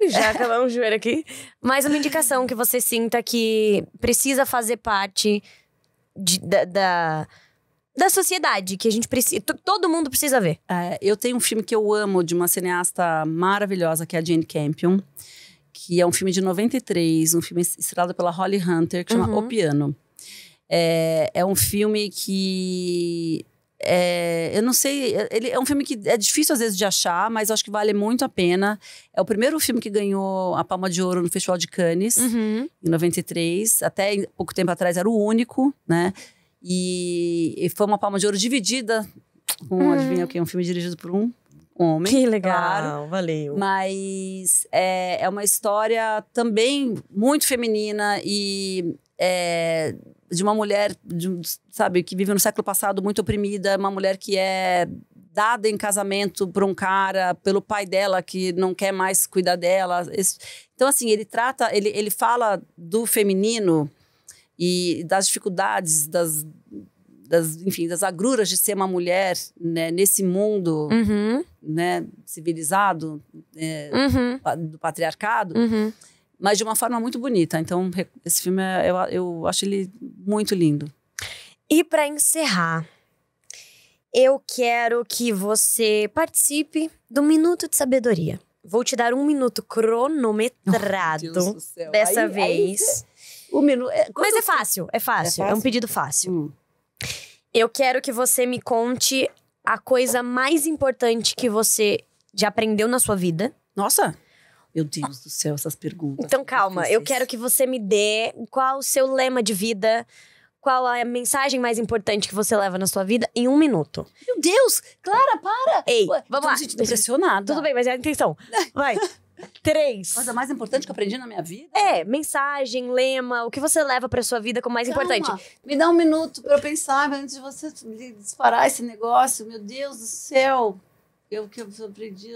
Já acabamos de ver aqui. Mais uma indicação que você sinta que precisa fazer parte de, da, da, da, sociedade, que a gente precisa. Todo mundo precisa ver. É, eu tenho um filme que eu amo de uma cineasta maravilhosa, que é a Jane Campion, que é um filme de 93, um filme estrelado pela Holly Hunter, que chama uhum. O Piano. É, é um filme que é, eu não sei, é, ele é um filme que é difícil às vezes de achar, mas acho que vale muito a pena. É o primeiro filme que ganhou a Palma de Ouro no Festival de Cannes, uhum. em 93. Até pouco tempo atrás era o único, né? E, e foi uma Palma de Ouro dividida com, uhum. adivinha o que? Um filme dirigido por um homem. Que legal, claro. valeu. Mas é, é uma história também muito feminina e é, de uma mulher, de, sabe, que vive no século passado muito oprimida, uma mulher que é dada em casamento por um cara, pelo pai dela que não quer mais cuidar dela. Então, assim, ele trata, ele, ele fala do feminino e das dificuldades, das, das, enfim, das agruras de ser uma mulher né, nesse mundo uhum. né, civilizado é, uhum. do patriarcado. Uhum mas de uma forma muito bonita. Então, esse filme, é, eu, eu acho ele muito lindo. E para encerrar, eu quero que você participe do Minuto de Sabedoria. Vou te dar um minuto cronometrado oh, dessa aí, vez. Aí, é minuto. É, mas é fácil, é fácil, é fácil, é um pedido fácil. Hum. Eu quero que você me conte a coisa mais importante que você já aprendeu na sua vida. Nossa! Meu Deus do céu, essas perguntas. Então, calma, eu quero que você me dê qual o seu lema de vida, qual a mensagem mais importante que você leva na sua vida em um minuto. Meu Deus! Clara, para! Ei, Ué, vamos lá. Gente, impressionada. Tudo bem, mas é a intenção. Vai. Três. Coisa mais importante que eu aprendi na minha vida? É, mensagem, lema, o que você leva pra sua vida como mais Calma, importante. Me dá um minuto pra eu pensar antes de você disparar esse negócio. Meu Deus do céu. Eu que aprendi.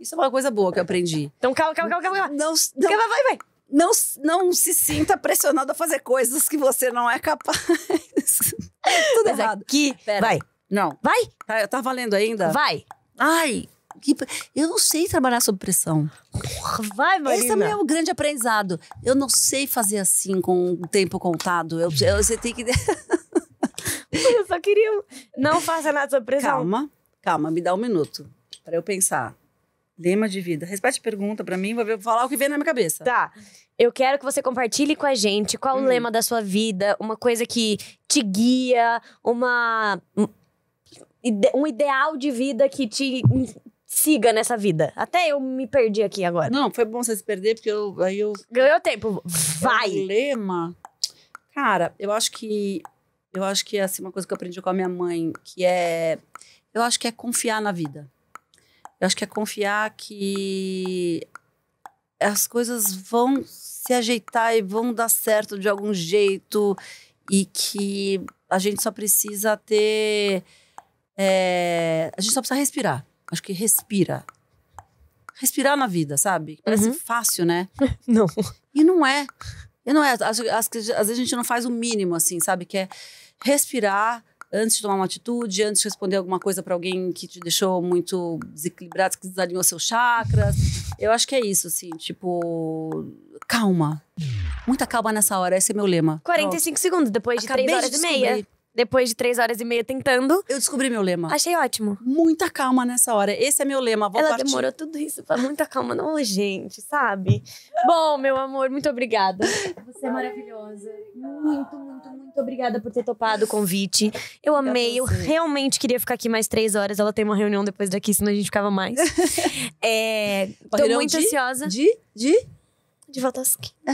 Isso é uma coisa boa que eu aprendi. Então calma, calma, calma, calma. Não, não, calma, vai, vai. Não, não se sinta pressionado a fazer coisas que você não é capaz. Tudo Mas é errado. Aqui, Pera. vai. Não. Vai? Tá, tá valendo ainda? Vai. Ai, que... eu não sei trabalhar sob pressão. Vai, Marina. Esse também é um grande aprendizado. Eu não sei fazer assim com o tempo contado. Eu, eu você tem que. eu só queria. Não faça nada sob pressão. Calma, calma, me dá um minuto para eu pensar. Lema de vida. Respeite a pergunta para mim, vou falar o que vem na minha cabeça. Tá. Eu quero que você compartilhe com a gente qual hum. o lema da sua vida, uma coisa que te guia, uma um ideal de vida que te siga nessa vida. Até eu me perdi aqui agora. Não, foi bom você se perder porque eu aí eu ganhou tempo. É Vai. O lema. Cara, eu acho que eu acho que é assim, uma coisa que eu aprendi com a minha mãe, que é eu acho que é confiar na vida. Eu acho que é confiar que as coisas vão se ajeitar e vão dar certo de algum jeito e que a gente só precisa ter. É, a gente só precisa respirar. Acho que respira. Respirar na vida, sabe? Parece uhum. fácil, né? Não. E não é. E não é. Às, às vezes a gente não faz o mínimo, assim, sabe? Que é respirar, antes de tomar uma atitude, antes de responder alguma coisa para alguém que te deixou muito desequilibrado, que desalinhou seus chakras. Eu acho que é isso, assim, tipo, calma. Muita calma nessa hora, esse é meu lema. 45 Pronto. segundos depois de Acabei 3 horas de e meia depois de três horas e meia tentando. Eu descobri meu lema. Achei ótimo. Muita calma nessa hora. Esse é meu lema. Vou Ela partir. demorou tudo isso pra muita calma. Não, gente, sabe? Bom, meu amor, muito obrigada. Você é maravilhosa. Muito, muito, muito obrigada por ter topado o convite. Eu amei. Eu realmente queria ficar aqui mais três horas. Ela tem uma reunião depois daqui, senão a gente ficava mais. É, tô muito de, ansiosa. De? De? De Valtaski. Ah.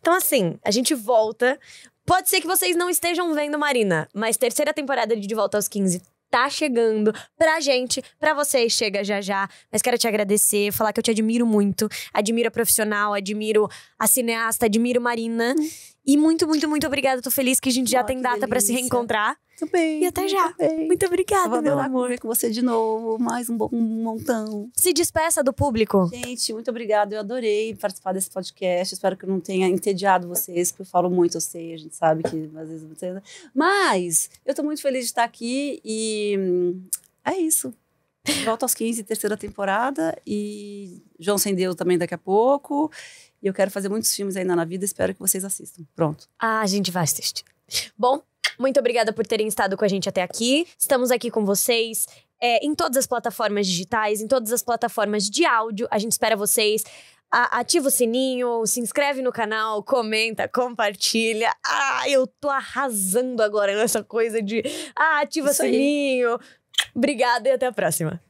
Então, assim, a gente volta Pode ser que vocês não estejam vendo Marina, mas terceira temporada de De Volta aos 15 tá chegando pra gente, pra vocês chega já já. Mas quero te agradecer, falar que eu te admiro muito. Admiro a profissional, admiro a cineasta, admiro Marina. Uhum. E muito, muito, muito obrigada. Tô feliz que a gente já oh, tem data para se reencontrar. Muito bem. E até já. Bem. Muito obrigada, meu amor. ver com você de novo, mais um, bom, montão. Se despeça do público. Gente, muito obrigada. Eu adorei participar desse podcast. Espero que eu não tenha entediado vocês, porque eu falo muito, eu sei, a gente sabe que às vezes... Mas eu tô muito feliz de estar aqui e hum, é isso. Volta aos 15, terceira temporada. E João Sem Deus também daqui a pouco. E eu quero fazer muitos filmes ainda na vida. Espero que vocês assistam. Pronto. Ah, a gente vai assistir. Bom, muito obrigada por terem estado com a gente até aqui. Estamos aqui com vocês. É, em todas as plataformas digitais, em todas as plataformas de áudio. A gente espera vocês. ativa o sininho, se inscreve no canal, comenta, compartilha. Ah, eu tô arrasando agora nessa coisa de ah, ativa Isso sininho. Aí. Obrigada e até a próxima.